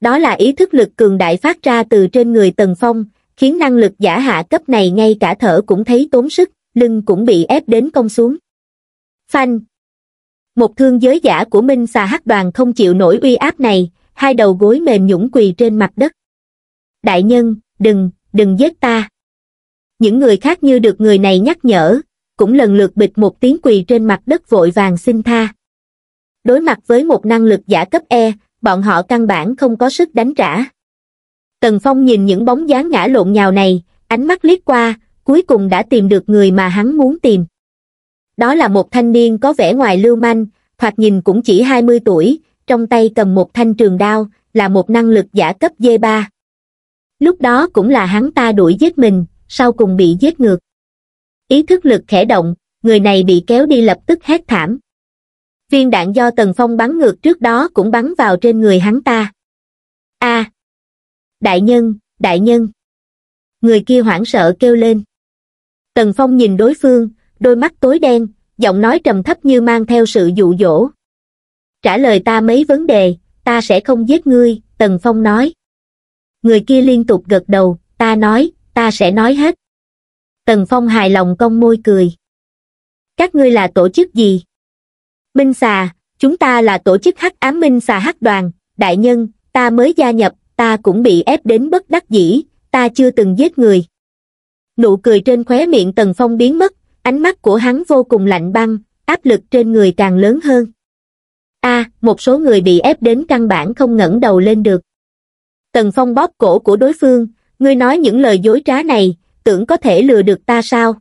Đó là ý thức lực cường đại phát ra từ trên người Tần Phong, khiến năng lực giả hạ cấp này ngay cả thở cũng thấy tốn sức, lưng cũng bị ép đến cong xuống. Phanh. Một thương giới giả của Minh xà hắc đoàn không chịu nổi uy áp này, hai đầu gối mềm nhũng quỳ trên mặt đất. Đại nhân, đừng, đừng giết ta. Những người khác như được người này nhắc nhở, cũng lần lượt bịch một tiếng quỳ trên mặt đất vội vàng xin tha đối mặt với một năng lực giả cấp E, bọn họ căn bản không có sức đánh trả. Tần Phong nhìn những bóng dáng ngã lộn nhào này, ánh mắt liếc qua, cuối cùng đã tìm được người mà hắn muốn tìm. Đó là một thanh niên có vẻ ngoài lưu manh, thoạt nhìn cũng chỉ 20 tuổi, trong tay cầm một thanh trường đao, là một năng lực giả cấp D3. Lúc đó cũng là hắn ta đuổi giết mình, sau cùng bị giết ngược. Ý thức lực khẽ động, người này bị kéo đi lập tức hét thảm viên đạn do Tần Phong bắn ngược trước đó cũng bắn vào trên người hắn ta. a à, Đại nhân, đại nhân! Người kia hoảng sợ kêu lên. Tần Phong nhìn đối phương, đôi mắt tối đen, giọng nói trầm thấp như mang theo sự dụ dỗ. Trả lời ta mấy vấn đề, ta sẽ không giết ngươi, Tần Phong nói. Người kia liên tục gật đầu, ta nói, ta sẽ nói hết. Tần Phong hài lòng cong môi cười. Các ngươi là tổ chức gì? Minh xà, chúng ta là tổ chức hắc ám minh xà hắc đoàn, đại nhân, ta mới gia nhập, ta cũng bị ép đến bất đắc dĩ, ta chưa từng giết người. Nụ cười trên khóe miệng Tần Phong biến mất, ánh mắt của hắn vô cùng lạnh băng, áp lực trên người càng lớn hơn. a à, một số người bị ép đến căn bản không ngẩng đầu lên được. Tần Phong bóp cổ của đối phương, ngươi nói những lời dối trá này, tưởng có thể lừa được ta sao?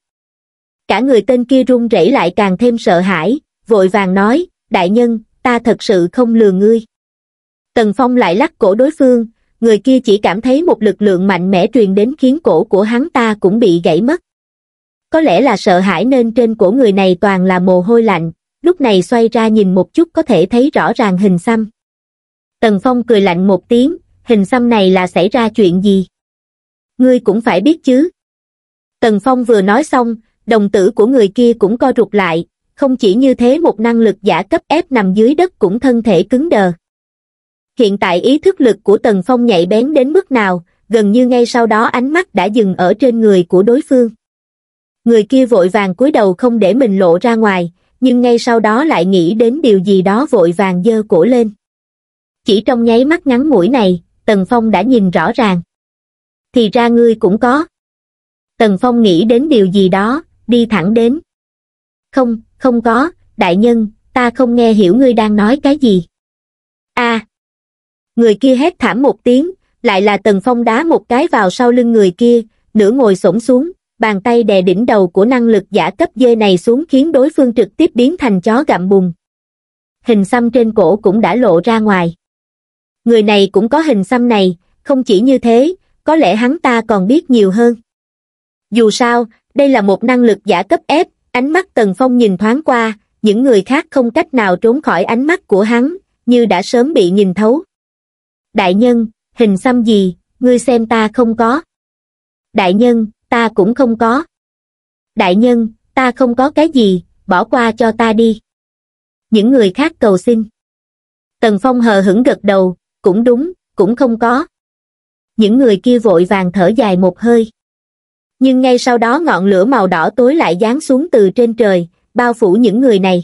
Cả người tên kia run rẩy lại càng thêm sợ hãi, vội vàng nói, đại nhân, ta thật sự không lừa ngươi. Tần Phong lại lắc cổ đối phương, người kia chỉ cảm thấy một lực lượng mạnh mẽ truyền đến khiến cổ của hắn ta cũng bị gãy mất. Có lẽ là sợ hãi nên trên cổ người này toàn là mồ hôi lạnh, lúc này xoay ra nhìn một chút có thể thấy rõ ràng hình xăm. Tần Phong cười lạnh một tiếng, hình xăm này là xảy ra chuyện gì? Ngươi cũng phải biết chứ. Tần Phong vừa nói xong, đồng tử của người kia cũng co rụt lại, không chỉ như thế một năng lực giả cấp ép nằm dưới đất cũng thân thể cứng đờ. Hiện tại ý thức lực của Tần Phong nhạy bén đến mức nào, gần như ngay sau đó ánh mắt đã dừng ở trên người của đối phương. Người kia vội vàng cúi đầu không để mình lộ ra ngoài, nhưng ngay sau đó lại nghĩ đến điều gì đó vội vàng dơ cổ lên. Chỉ trong nháy mắt ngắn mũi này, Tần Phong đã nhìn rõ ràng. Thì ra ngươi cũng có. Tần Phong nghĩ đến điều gì đó, đi thẳng đến. Không, không có, đại nhân, ta không nghe hiểu ngươi đang nói cái gì. a người kia hét thảm một tiếng, lại là tần phong đá một cái vào sau lưng người kia, nửa ngồi xổm xuống, bàn tay đè đỉnh đầu của năng lực giả cấp dê này xuống khiến đối phương trực tiếp biến thành chó gặm bùn. Hình xăm trên cổ cũng đã lộ ra ngoài. Người này cũng có hình xăm này, không chỉ như thế, có lẽ hắn ta còn biết nhiều hơn. Dù sao, đây là một năng lực giả cấp ép Ánh mắt Tần Phong nhìn thoáng qua, những người khác không cách nào trốn khỏi ánh mắt của hắn, như đã sớm bị nhìn thấu. Đại nhân, hình xăm gì, ngươi xem ta không có. Đại nhân, ta cũng không có. Đại nhân, ta không có cái gì, bỏ qua cho ta đi. Những người khác cầu xin. Tần Phong hờ hững gật đầu, cũng đúng, cũng không có. Những người kia vội vàng thở dài một hơi nhưng ngay sau đó ngọn lửa màu đỏ tối lại giáng xuống từ trên trời bao phủ những người này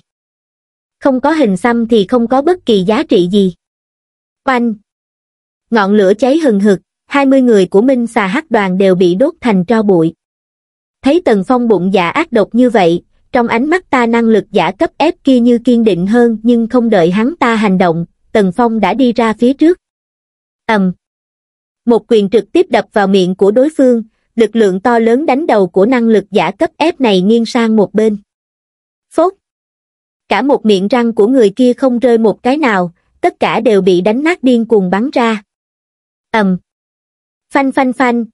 không có hình xăm thì không có bất kỳ giá trị gì oanh ngọn lửa cháy hừng hực hai mươi người của minh xà hắc đoàn đều bị đốt thành tro bụi thấy tần phong bụng dạ ác độc như vậy trong ánh mắt ta năng lực giả cấp ép kia như kiên định hơn nhưng không đợi hắn ta hành động tần phong đã đi ra phía trước ầm một quyền trực tiếp đập vào miệng của đối phương lực lượng to lớn đánh đầu của năng lực giả cấp ép này nghiêng sang một bên. Phốt! Cả một miệng răng của người kia không rơi một cái nào, tất cả đều bị đánh nát điên cuồng bắn ra. ầm, Phanh phanh phanh!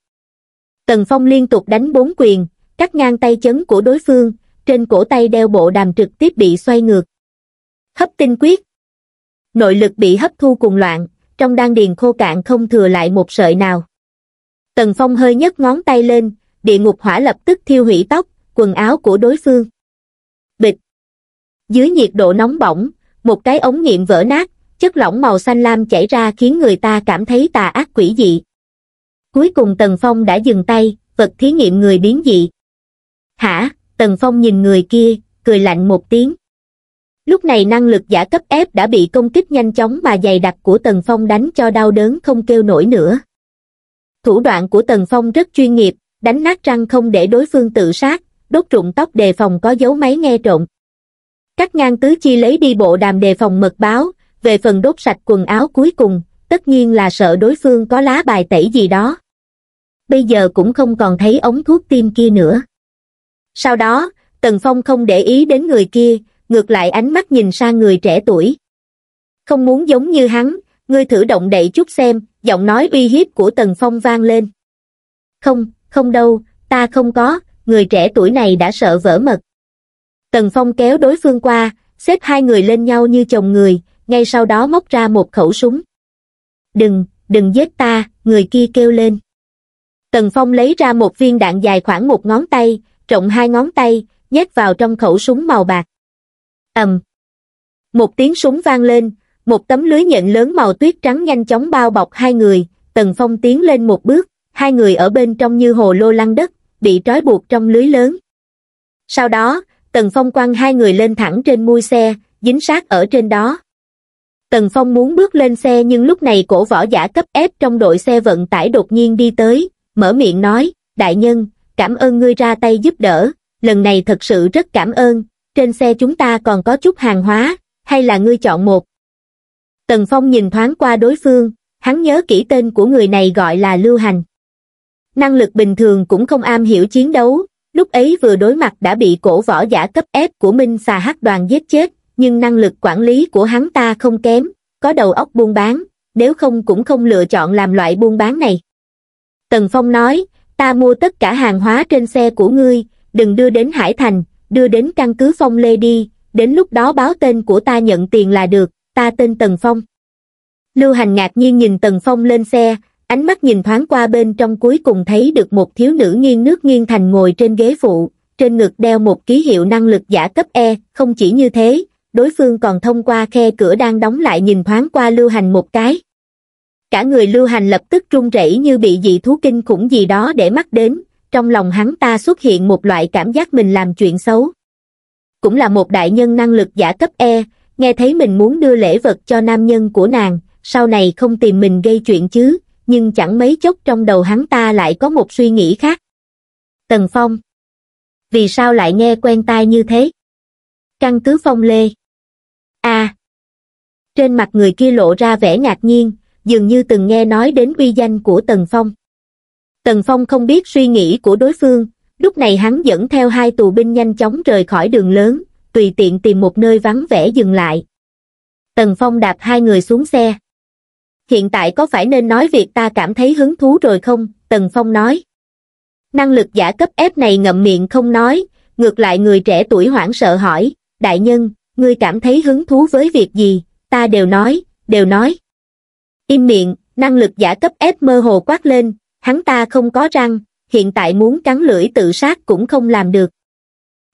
Tần Phong liên tục đánh bốn quyền, cắt ngang tay chấn của đối phương, trên cổ tay đeo bộ đàm trực tiếp bị xoay ngược. Hấp tinh quyết! Nội lực bị hấp thu cùng loạn, trong đan điền khô cạn không thừa lại một sợi nào. Tần Phong hơi nhấc ngón tay lên, địa ngục hỏa lập tức thiêu hủy tóc, quần áo của đối phương. Bịch! Dưới nhiệt độ nóng bỏng, một cái ống nghiệm vỡ nát, chất lỏng màu xanh lam chảy ra khiến người ta cảm thấy tà ác quỷ dị. Cuối cùng Tần Phong đã dừng tay, vật thí nghiệm người biến dị. Hả? Tần Phong nhìn người kia, cười lạnh một tiếng. Lúc này năng lực giả cấp ép đã bị công kích nhanh chóng mà dày đặc của Tần Phong đánh cho đau đớn không kêu nổi nữa. Thủ đoạn của Tần Phong rất chuyên nghiệp, đánh nát răng không để đối phương tự sát, đốt rụng tóc đề phòng có dấu máy nghe trộm. Cắt ngang tứ chi lấy đi bộ đàm đề phòng mật báo, về phần đốt sạch quần áo cuối cùng, tất nhiên là sợ đối phương có lá bài tẩy gì đó. Bây giờ cũng không còn thấy ống thuốc tim kia nữa. Sau đó, Tần Phong không để ý đến người kia, ngược lại ánh mắt nhìn sang người trẻ tuổi. Không muốn giống như hắn, ngươi thử động đậy chút xem, giọng nói uy hiếp của tần phong vang lên không không đâu ta không có người trẻ tuổi này đã sợ vỡ mật tần phong kéo đối phương qua xếp hai người lên nhau như chồng người ngay sau đó móc ra một khẩu súng đừng đừng giết ta người kia kêu lên tần phong lấy ra một viên đạn dài khoảng một ngón tay rộng hai ngón tay nhét vào trong khẩu súng màu bạc ầm một tiếng súng vang lên một tấm lưới nhện lớn màu tuyết trắng nhanh chóng bao bọc hai người tần phong tiến lên một bước hai người ở bên trong như hồ lô lăn đất bị trói buộc trong lưới lớn sau đó tần phong quăng hai người lên thẳng trên mui xe dính sát ở trên đó tần phong muốn bước lên xe nhưng lúc này cổ võ giả cấp ép trong đội xe vận tải đột nhiên đi tới mở miệng nói đại nhân cảm ơn ngươi ra tay giúp đỡ lần này thật sự rất cảm ơn trên xe chúng ta còn có chút hàng hóa hay là ngươi chọn một Tần Phong nhìn thoáng qua đối phương, hắn nhớ kỹ tên của người này gọi là Lưu Hành. Năng lực bình thường cũng không am hiểu chiến đấu, lúc ấy vừa đối mặt đã bị cổ võ giả cấp ép của Minh xà hắc đoàn giết chết, nhưng năng lực quản lý của hắn ta không kém, có đầu óc buôn bán, nếu không cũng không lựa chọn làm loại buôn bán này. Tần Phong nói, ta mua tất cả hàng hóa trên xe của ngươi, đừng đưa đến Hải Thành, đưa đến căn cứ Phong Lê đi, đến lúc đó báo tên của ta nhận tiền là được, ta tên Tần Phong. Lưu Hành ngạc nhiên nhìn Tần Phong lên xe, ánh mắt nhìn thoáng qua bên trong cuối cùng thấy được một thiếu nữ nghiêng nước nghiêng thành ngồi trên ghế phụ, trên ngực đeo một ký hiệu năng lực giả cấp E, không chỉ như thế, đối phương còn thông qua khe cửa đang đóng lại nhìn thoáng qua Lưu Hành một cái. Cả người Lưu Hành lập tức run rẩy như bị dị thú kinh khủng gì đó để mắt đến, trong lòng hắn ta xuất hiện một loại cảm giác mình làm chuyện xấu. Cũng là một đại nhân năng lực giả cấp E, nghe thấy mình muốn đưa lễ vật cho nam nhân của nàng sau này không tìm mình gây chuyện chứ nhưng chẳng mấy chốc trong đầu hắn ta lại có một suy nghĩ khác tần phong vì sao lại nghe quen tai như thế căn cứ phong lê a trên mặt người kia lộ ra vẻ ngạc nhiên dường như từng nghe nói đến uy danh của tần phong tần phong không biết suy nghĩ của đối phương lúc này hắn dẫn theo hai tù binh nhanh chóng rời khỏi đường lớn tùy tiện tìm một nơi vắng vẻ dừng lại. Tần Phong đạp hai người xuống xe. Hiện tại có phải nên nói việc ta cảm thấy hứng thú rồi không? Tần Phong nói. Năng lực giả cấp ép này ngậm miệng không nói, ngược lại người trẻ tuổi hoảng sợ hỏi, đại nhân, ngươi cảm thấy hứng thú với việc gì? Ta đều nói, đều nói. Im miệng, năng lực giả cấp ép mơ hồ quát lên, hắn ta không có răng, hiện tại muốn cắn lưỡi tự sát cũng không làm được.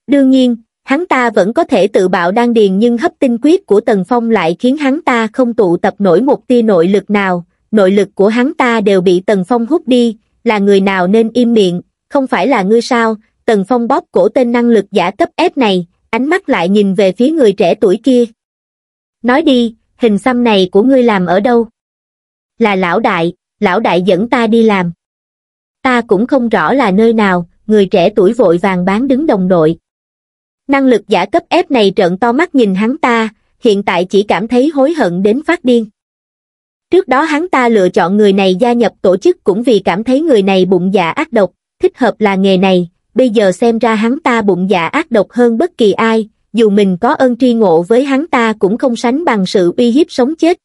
Đương nhiên, hắn ta vẫn có thể tự bạo đan điền nhưng hấp tinh quyết của Tần Phong lại khiến hắn ta không tụ tập nổi một tia nội lực nào, nội lực của hắn ta đều bị Tần Phong hút đi, là người nào nên im miệng, không phải là ngươi sao, Tần Phong bóp cổ tên năng lực giả cấp ép này, ánh mắt lại nhìn về phía người trẻ tuổi kia. Nói đi, hình xăm này của ngươi làm ở đâu? Là lão đại, lão đại dẫn ta đi làm. Ta cũng không rõ là nơi nào, người trẻ tuổi vội vàng bán đứng đồng đội năng lực giả cấp ép này trợn to mắt nhìn hắn ta, hiện tại chỉ cảm thấy hối hận đến phát điên. Trước đó hắn ta lựa chọn người này gia nhập tổ chức cũng vì cảm thấy người này bụng dạ ác độc, thích hợp là nghề này, bây giờ xem ra hắn ta bụng dạ ác độc hơn bất kỳ ai, dù mình có ơn tri ngộ với hắn ta cũng không sánh bằng sự uy hiếp sống chết.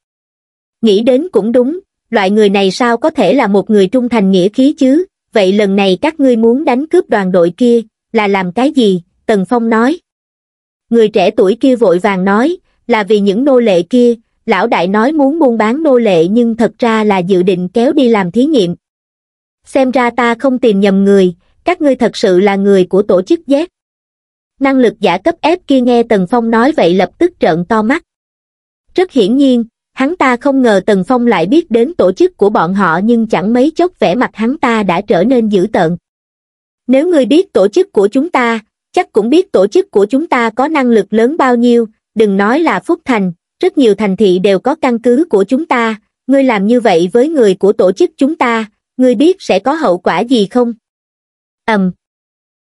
Nghĩ đến cũng đúng, loại người này sao có thể là một người trung thành nghĩa khí chứ, vậy lần này các ngươi muốn đánh cướp đoàn đội kia, là làm cái gì, Tần Phong nói. Người trẻ tuổi kia vội vàng nói, là vì những nô lệ kia, lão đại nói muốn buôn bán nô lệ nhưng thật ra là dự định kéo đi làm thí nghiệm. Xem ra ta không tìm nhầm người, các ngươi thật sự là người của tổ chức Z. Năng lực giả cấp ép kia nghe Tần Phong nói vậy lập tức trợn to mắt. Rất hiển nhiên, hắn ta không ngờ Tần Phong lại biết đến tổ chức của bọn họ nhưng chẳng mấy chốc vẻ mặt hắn ta đã trở nên dữ tợn. Nếu ngươi biết tổ chức của chúng ta, chắc cũng biết tổ chức của chúng ta có năng lực lớn bao nhiêu, đừng nói là Phúc Thành, rất nhiều thành thị đều có căn cứ của chúng ta, ngươi làm như vậy với người của tổ chức chúng ta, ngươi biết sẽ có hậu quả gì không? Ầm.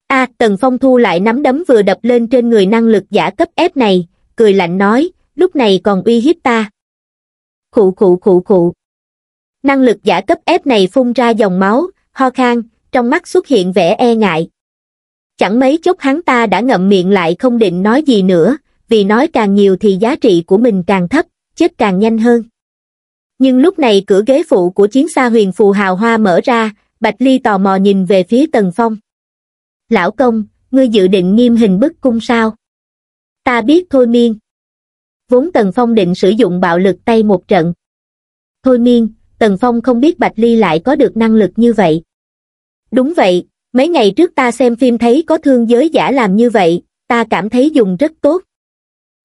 A, Tần Phong thu lại nắm đấm vừa đập lên trên người năng lực giả cấp ép này, cười lạnh nói, lúc này còn uy hiếp ta. Khụ khụ khụ khụ. Năng lực giả cấp ép này phun ra dòng máu, ho khang trong mắt xuất hiện vẻ e ngại chẳng mấy chốc hắn ta đã ngậm miệng lại không định nói gì nữa vì nói càng nhiều thì giá trị của mình càng thấp chết càng nhanh hơn nhưng lúc này cửa ghế phụ của chiến xa huyền phù hào hoa mở ra bạch ly tò mò nhìn về phía tần phong lão công ngươi dự định nghiêm hình bức cung sao ta biết thôi miên vốn tần phong định sử dụng bạo lực tay một trận thôi miên tần phong không biết bạch ly lại có được năng lực như vậy đúng vậy mấy ngày trước ta xem phim thấy có thương giới giả làm như vậy ta cảm thấy dùng rất tốt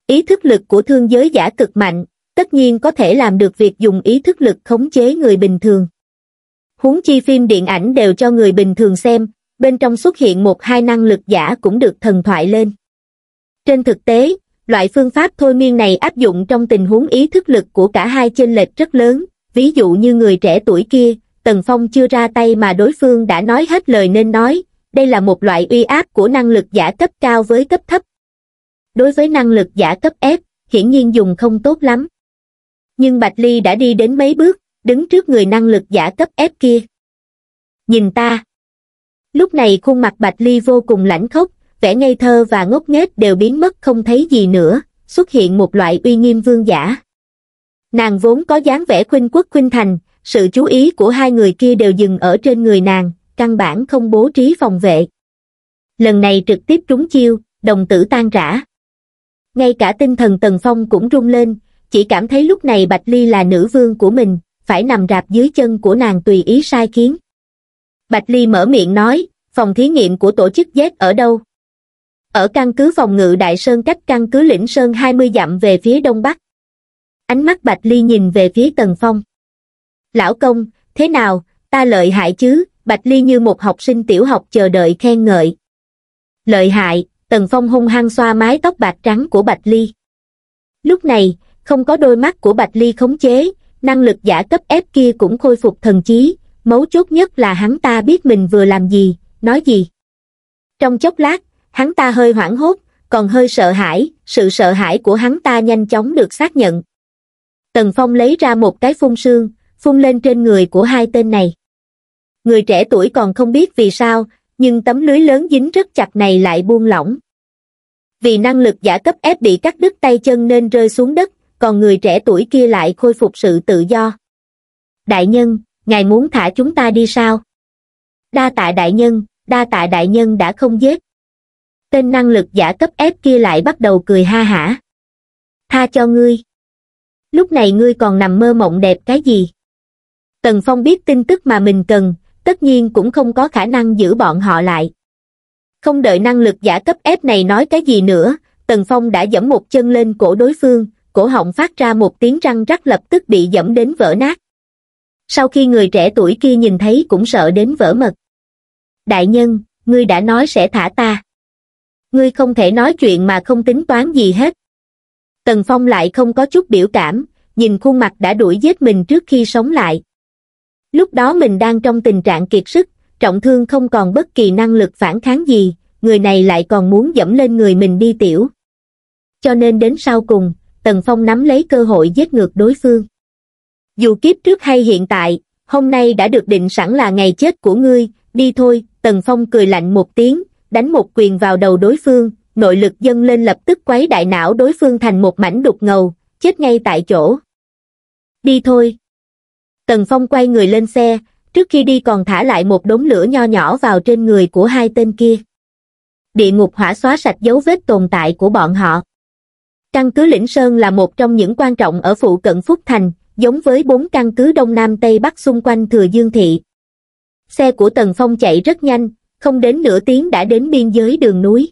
ý thức lực của thương giới giả cực mạnh tất nhiên có thể làm được việc dùng ý thức lực khống chế người bình thường huống chi phim điện ảnh đều cho người bình thường xem bên trong xuất hiện một hai năng lực giả cũng được thần thoại lên trên thực tế loại phương pháp thôi miên này áp dụng trong tình huống ý thức lực của cả hai chênh lệch rất lớn ví dụ như người trẻ tuổi kia Tần Phong chưa ra tay mà đối phương đã nói hết lời nên nói, đây là một loại uy áp của năng lực giả cấp cao với cấp thấp. Đối với năng lực giả cấp F, hiển nhiên dùng không tốt lắm. Nhưng Bạch Ly đã đi đến mấy bước, đứng trước người năng lực giả cấp F kia. Nhìn ta. Lúc này khuôn mặt Bạch Ly vô cùng lãnh khốc, vẻ ngây thơ và ngốc nghếch đều biến mất không thấy gì nữa, xuất hiện một loại uy nghiêm vương giả. Nàng vốn có dáng vẻ khuynh quốc khuynh thành, sự chú ý của hai người kia đều dừng ở trên người nàng, căn bản không bố trí phòng vệ. Lần này trực tiếp trúng chiêu, đồng tử tan rã. Ngay cả tinh thần Tần Phong cũng rung lên, chỉ cảm thấy lúc này Bạch Ly là nữ vương của mình, phải nằm rạp dưới chân của nàng tùy ý sai khiến. Bạch Ly mở miệng nói, phòng thí nghiệm của tổ chức Z ở đâu? Ở căn cứ phòng ngự Đại Sơn cách căn cứ lĩnh Sơn 20 dặm về phía đông bắc. Ánh mắt Bạch Ly nhìn về phía Tần Phong. Lão công, thế nào, ta lợi hại chứ, Bạch Ly như một học sinh tiểu học chờ đợi khen ngợi. Lợi hại, Tần Phong hung hăng xoa mái tóc bạc trắng của Bạch Ly. Lúc này, không có đôi mắt của Bạch Ly khống chế, năng lực giả cấp ép kia cũng khôi phục thần trí, mấu chốt nhất là hắn ta biết mình vừa làm gì, nói gì. Trong chốc lát, hắn ta hơi hoảng hốt, còn hơi sợ hãi, sự sợ hãi của hắn ta nhanh chóng được xác nhận. Tần Phong lấy ra một cái phun sương, phun lên trên người của hai tên này. Người trẻ tuổi còn không biết vì sao, nhưng tấm lưới lớn dính rất chặt này lại buông lỏng. Vì năng lực giả cấp ép bị cắt đứt tay chân nên rơi xuống đất, còn người trẻ tuổi kia lại khôi phục sự tự do. Đại nhân, ngài muốn thả chúng ta đi sao? Đa tạ đại nhân, đa tạ đại nhân đã không giết. Tên năng lực giả cấp ép kia lại bắt đầu cười ha hả. Tha cho ngươi. Lúc này ngươi còn nằm mơ mộng đẹp cái gì? Tần Phong biết tin tức mà mình cần, tất nhiên cũng không có khả năng giữ bọn họ lại. Không đợi năng lực giả cấp ép này nói cái gì nữa, Tần Phong đã giẫm một chân lên cổ đối phương, cổ họng phát ra một tiếng răng rắc lập tức bị giẫm đến vỡ nát. Sau khi người trẻ tuổi kia nhìn thấy cũng sợ đến vỡ mật. Đại nhân, ngươi đã nói sẽ thả ta. Ngươi không thể nói chuyện mà không tính toán gì hết. Tần Phong lại không có chút biểu cảm, nhìn khuôn mặt đã đuổi giết mình trước khi sống lại, Lúc đó mình đang trong tình trạng kiệt sức, trọng thương không còn bất kỳ năng lực phản kháng gì, người này lại còn muốn dẫm lên người mình đi tiểu. Cho nên đến sau cùng, Tần Phong nắm lấy cơ hội giết ngược đối phương. Dù kiếp trước hay hiện tại, hôm nay đã được định sẵn là ngày chết của ngươi, đi thôi, Tần Phong cười lạnh một tiếng, đánh một quyền vào đầu đối phương, nội lực dâng lên lập tức quấy đại não đối phương thành một mảnh đục ngầu, chết ngay tại chỗ. Đi thôi, tần phong quay người lên xe trước khi đi còn thả lại một đống lửa nho nhỏ vào trên người của hai tên kia địa ngục hỏa xóa sạch dấu vết tồn tại của bọn họ căn cứ lĩnh sơn là một trong những quan trọng ở phụ cận phúc thành giống với bốn căn cứ đông nam tây bắc xung quanh thừa dương thị xe của tần phong chạy rất nhanh không đến nửa tiếng đã đến biên giới đường núi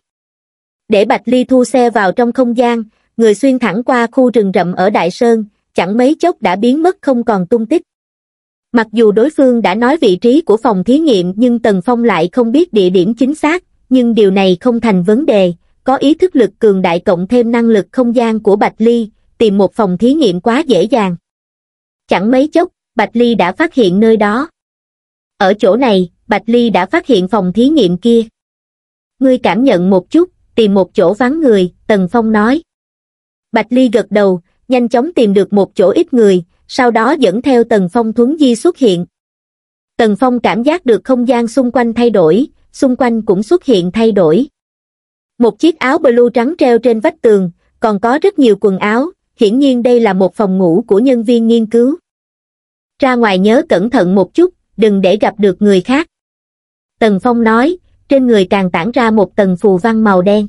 để bạch ly thu xe vào trong không gian người xuyên thẳng qua khu rừng rậm ở đại sơn chẳng mấy chốc đã biến mất không còn tung tích mặc dù đối phương đã nói vị trí của phòng thí nghiệm nhưng tần phong lại không biết địa điểm chính xác nhưng điều này không thành vấn đề có ý thức lực cường đại cộng thêm năng lực không gian của bạch ly tìm một phòng thí nghiệm quá dễ dàng chẳng mấy chốc bạch ly đã phát hiện nơi đó ở chỗ này bạch ly đã phát hiện phòng thí nghiệm kia ngươi cảm nhận một chút tìm một chỗ vắng người tần phong nói bạch ly gật đầu nhanh chóng tìm được một chỗ ít người sau đó dẫn theo Tần Phong Thuấn Di xuất hiện. Tần Phong cảm giác được không gian xung quanh thay đổi, xung quanh cũng xuất hiện thay đổi. Một chiếc áo blue trắng treo trên vách tường, còn có rất nhiều quần áo, hiển nhiên đây là một phòng ngủ của nhân viên nghiên cứu. Ra ngoài nhớ cẩn thận một chút, đừng để gặp được người khác. Tần Phong nói, trên người càng tản ra một tầng phù văn màu đen.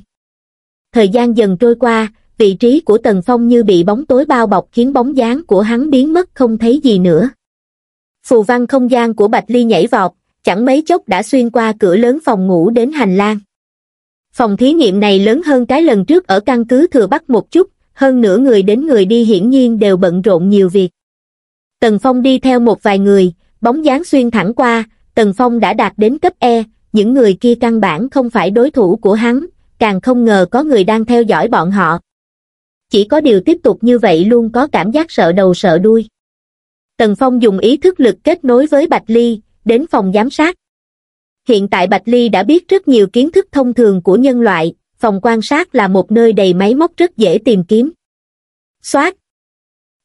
Thời gian dần trôi qua, vị trí của tần phong như bị bóng tối bao bọc khiến bóng dáng của hắn biến mất không thấy gì nữa phù văn không gian của bạch ly nhảy vọt chẳng mấy chốc đã xuyên qua cửa lớn phòng ngủ đến hành lang phòng thí nghiệm này lớn hơn cái lần trước ở căn cứ thừa bắc một chút hơn nửa người đến người đi hiển nhiên đều bận rộn nhiều việc tần phong đi theo một vài người bóng dáng xuyên thẳng qua tần phong đã đạt đến cấp e những người kia căn bản không phải đối thủ của hắn càng không ngờ có người đang theo dõi bọn họ chỉ có điều tiếp tục như vậy luôn có cảm giác sợ đầu sợ đuôi tần phong dùng ý thức lực kết nối với bạch ly đến phòng giám sát hiện tại bạch ly đã biết rất nhiều kiến thức thông thường của nhân loại phòng quan sát là một nơi đầy máy móc rất dễ tìm kiếm Xoát.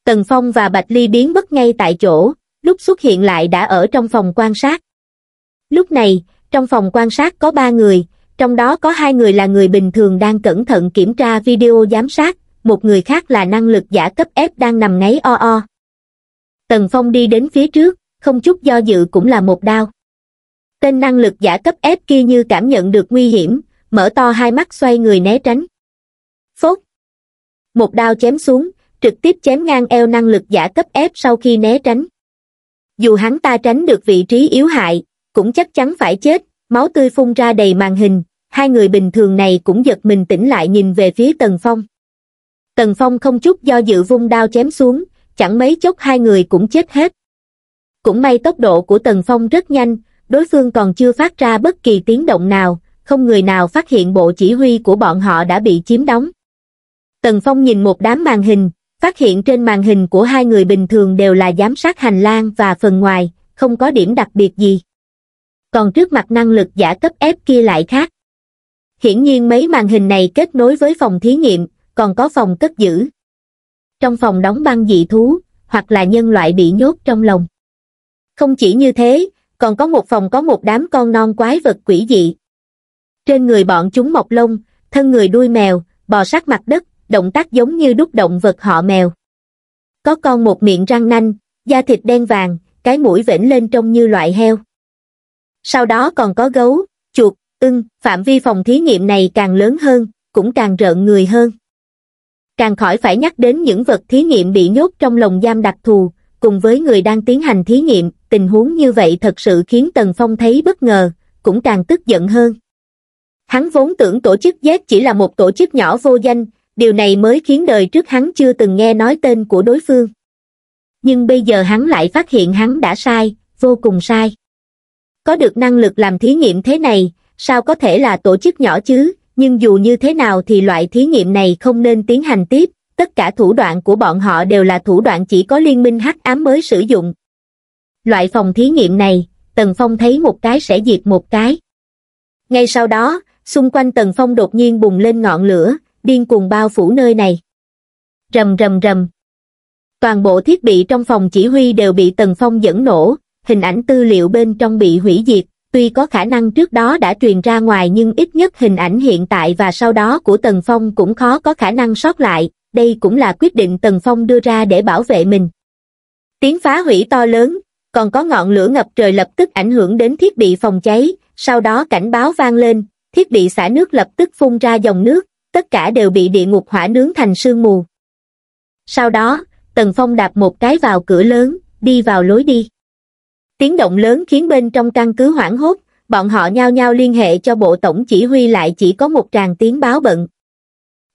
Tần Phong và Bạch Ly biến mất ngay tại chỗ, lúc xuất hiện lại đã ở trong phòng quan sát. Lúc này, trong phòng quan sát có ba người, trong đó có hai người là người bình thường đang cẩn thận kiểm tra video giám sát, một người khác là năng lực giả cấp ép đang nằm ngáy o o. Tần Phong đi đến phía trước, không chút do dự cũng là một đao. Tên năng lực giả cấp ép kia như cảm nhận được nguy hiểm, mở to hai mắt xoay người né tránh. Phốt! Một đao chém xuống, trực tiếp chém ngang eo năng lực giả cấp ép sau khi né tránh. Dù hắn ta tránh được vị trí yếu hại, cũng chắc chắn phải chết, máu tươi phun ra đầy màn hình, hai người bình thường này cũng giật mình tỉnh lại nhìn về phía Tần Phong tần phong không chút do dự vung đao chém xuống chẳng mấy chốc hai người cũng chết hết cũng may tốc độ của tần phong rất nhanh đối phương còn chưa phát ra bất kỳ tiếng động nào không người nào phát hiện bộ chỉ huy của bọn họ đã bị chiếm đóng tần phong nhìn một đám màn hình phát hiện trên màn hình của hai người bình thường đều là giám sát hành lang và phần ngoài không có điểm đặc biệt gì còn trước mặt năng lực giả cấp ép kia lại khác hiển nhiên mấy màn hình này kết nối với phòng thí nghiệm còn có phòng cất giữ. Trong phòng đóng băng dị thú, hoặc là nhân loại bị nhốt trong lòng. Không chỉ như thế, còn có một phòng có một đám con non quái vật quỷ dị. Trên người bọn chúng mọc lông, thân người đuôi mèo, bò sát mặt đất, động tác giống như đúc động vật họ mèo. Có con một miệng răng nanh, da thịt đen vàng, cái mũi vểnh lên trông như loại heo. Sau đó còn có gấu, chuột, ưng, phạm vi phòng thí nghiệm này càng lớn hơn, cũng càng rợn người hơn càng khỏi phải nhắc đến những vật thí nghiệm bị nhốt trong lồng giam đặc thù, cùng với người đang tiến hành thí nghiệm, tình huống như vậy thật sự khiến Tần Phong thấy bất ngờ, cũng càng tức giận hơn. Hắn vốn tưởng tổ chức Z chỉ là một tổ chức nhỏ vô danh, điều này mới khiến đời trước hắn chưa từng nghe nói tên của đối phương. Nhưng bây giờ hắn lại phát hiện hắn đã sai, vô cùng sai. Có được năng lực làm thí nghiệm thế này, sao có thể là tổ chức nhỏ chứ, nhưng dù như thế nào thì loại thí nghiệm này không nên tiến hành tiếp, tất cả thủ đoạn của bọn họ đều là thủ đoạn chỉ có liên minh hắc ám mới sử dụng. Loại phòng thí nghiệm này, Tần Phong thấy một cái sẽ diệt một cái. Ngay sau đó, xung quanh Tần Phong đột nhiên bùng lên ngọn lửa, điên cuồng bao phủ nơi này. Rầm rầm rầm. Toàn bộ thiết bị trong phòng chỉ huy đều bị Tần Phong dẫn nổ, hình ảnh tư liệu bên trong bị hủy diệt, tuy có khả năng trước đó đã truyền ra ngoài nhưng ít nhất hình ảnh hiện tại và sau đó của Tần Phong cũng khó có khả năng sót lại, đây cũng là quyết định Tần Phong đưa ra để bảo vệ mình. Tiếng phá hủy to lớn, còn có ngọn lửa ngập trời lập tức ảnh hưởng đến thiết bị phòng cháy, sau đó cảnh báo vang lên, thiết bị xả nước lập tức phun ra dòng nước, tất cả đều bị địa ngục hỏa nướng thành sương mù. Sau đó, Tần Phong đạp một cái vào cửa lớn, đi vào lối đi. Tiếng động lớn khiến bên trong căn cứ hoảng hốt, bọn họ nhao nhao liên hệ cho bộ tổng chỉ huy lại chỉ có một tràng tiếng báo bận.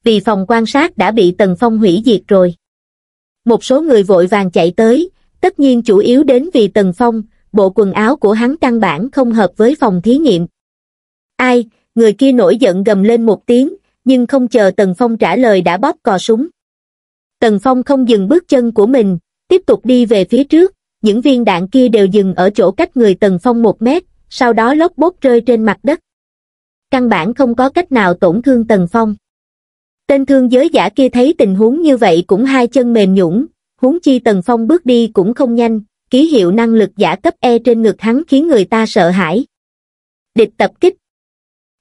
Vì phòng quan sát đã bị Tần Phong hủy diệt rồi. Một số người vội vàng chạy tới, tất nhiên chủ yếu đến vì Tần Phong, bộ quần áo của hắn căn bản không hợp với phòng thí nghiệm. Ai, người kia nổi giận gầm lên một tiếng, nhưng không chờ Tần Phong trả lời đã bóp cò súng. Tần Phong không dừng bước chân của mình, tiếp tục đi về phía trước, những viên đạn kia đều dừng ở chỗ cách người Tần Phong một mét, sau đó lốc bốt rơi trên mặt đất. Căn bản không có cách nào tổn thương Tần Phong. Tên thương giới giả kia thấy tình huống như vậy cũng hai chân mềm nhũn, huống chi Tần Phong bước đi cũng không nhanh, ký hiệu năng lực giả cấp E trên ngực hắn khiến người ta sợ hãi. Địch tập kích!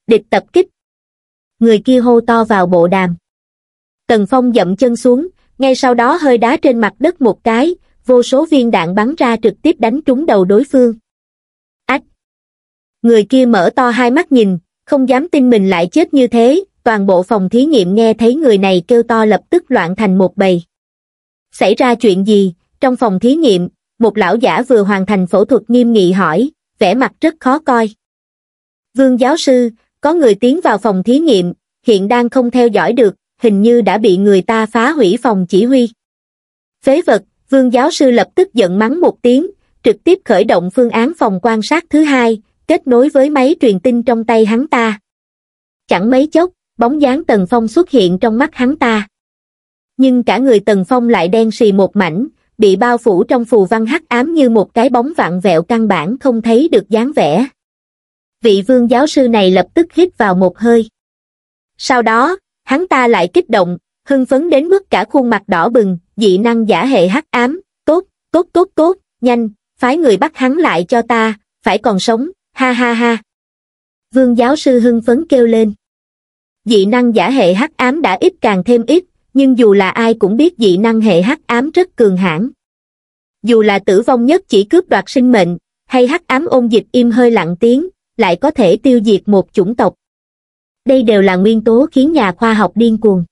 Địch tập kích! Người kia hô to vào bộ đàm. Tần Phong dậm chân xuống, ngay sau đó hơi đá trên mặt đất một cái, vô số viên đạn bắn ra trực tiếp đánh trúng đầu đối phương. Ách! Người kia mở to hai mắt nhìn, không dám tin mình lại chết như thế, toàn bộ phòng thí nghiệm nghe thấy người này kêu to lập tức loạn thành một bầy. Xảy ra chuyện gì? Trong phòng thí nghiệm, một lão giả vừa hoàn thành phẫu thuật nghiêm nghị hỏi, vẻ mặt rất khó coi. Vương giáo sư, có người tiến vào phòng thí nghiệm, hiện đang không theo dõi được, hình như đã bị người ta phá hủy phòng chỉ huy. Phế vật, vương giáo sư lập tức giận mắng một tiếng trực tiếp khởi động phương án phòng quan sát thứ hai kết nối với máy truyền tin trong tay hắn ta chẳng mấy chốc bóng dáng tần phong xuất hiện trong mắt hắn ta nhưng cả người tần phong lại đen xì một mảnh bị bao phủ trong phù văn hắc ám như một cái bóng vạn vẹo căn bản không thấy được dáng vẻ vị vương giáo sư này lập tức hít vào một hơi sau đó hắn ta lại kích động hưng phấn đến mức cả khuôn mặt đỏ bừng dị năng giả hệ hắc ám, tốt, tốt tốt tốt, nhanh, phái người bắt hắn lại cho ta, phải còn sống, ha ha ha. Vương giáo sư hưng phấn kêu lên. Dị năng giả hệ hắc ám đã ít càng thêm ít, nhưng dù là ai cũng biết dị năng hệ hắc ám rất cường hãn. Dù là tử vong nhất chỉ cướp đoạt sinh mệnh, hay hắc ám ôn dịch im hơi lặng tiếng, lại có thể tiêu diệt một chủng tộc. Đây đều là nguyên tố khiến nhà khoa học điên cuồng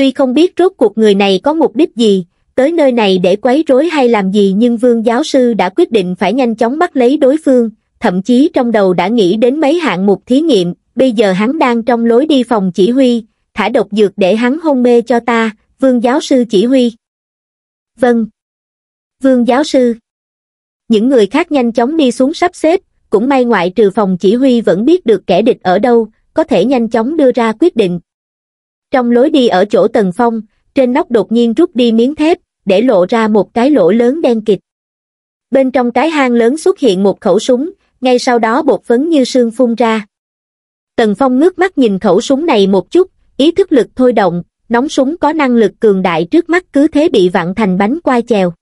tuy không biết rốt cuộc người này có mục đích gì, tới nơi này để quấy rối hay làm gì nhưng vương giáo sư đã quyết định phải nhanh chóng bắt lấy đối phương, thậm chí trong đầu đã nghĩ đến mấy hạng mục thí nghiệm, bây giờ hắn đang trong lối đi phòng chỉ huy, thả độc dược để hắn hôn mê cho ta, vương giáo sư chỉ huy. Vâng. Vương giáo sư. Những người khác nhanh chóng đi xuống sắp xếp, cũng may ngoại trừ phòng chỉ huy vẫn biết được kẻ địch ở đâu, có thể nhanh chóng đưa ra quyết định, trong lối đi ở chỗ tầng phong, trên nóc đột nhiên rút đi miếng thép, để lộ ra một cái lỗ lớn đen kịch. Bên trong cái hang lớn xuất hiện một khẩu súng, ngay sau đó bột phấn như sương phun ra. Tần Phong ngước mắt nhìn khẩu súng này một chút, ý thức lực thôi động, nóng súng có năng lực cường đại trước mắt cứ thế bị vặn thành bánh qua chèo.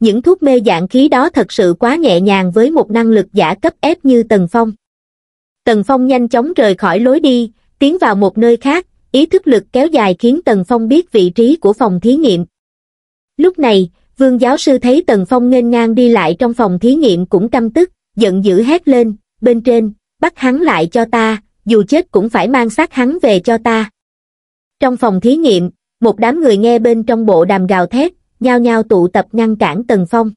Những thuốc mê dạng khí đó thật sự quá nhẹ nhàng với một năng lực giả cấp ép như Tần Phong. Tần Phong nhanh chóng rời khỏi lối đi, tiến vào một nơi khác, ý thức lực kéo dài khiến Tần Phong biết vị trí của phòng thí nghiệm. Lúc này, vương giáo sư thấy Tần Phong nghênh ngang đi lại trong phòng thí nghiệm cũng căm tức, giận dữ hét lên, bên trên, bắt hắn lại cho ta, dù chết cũng phải mang xác hắn về cho ta. Trong phòng thí nghiệm, một đám người nghe bên trong bộ đàm gào thét, nhao nhao tụ tập ngăn cản Tần Phong.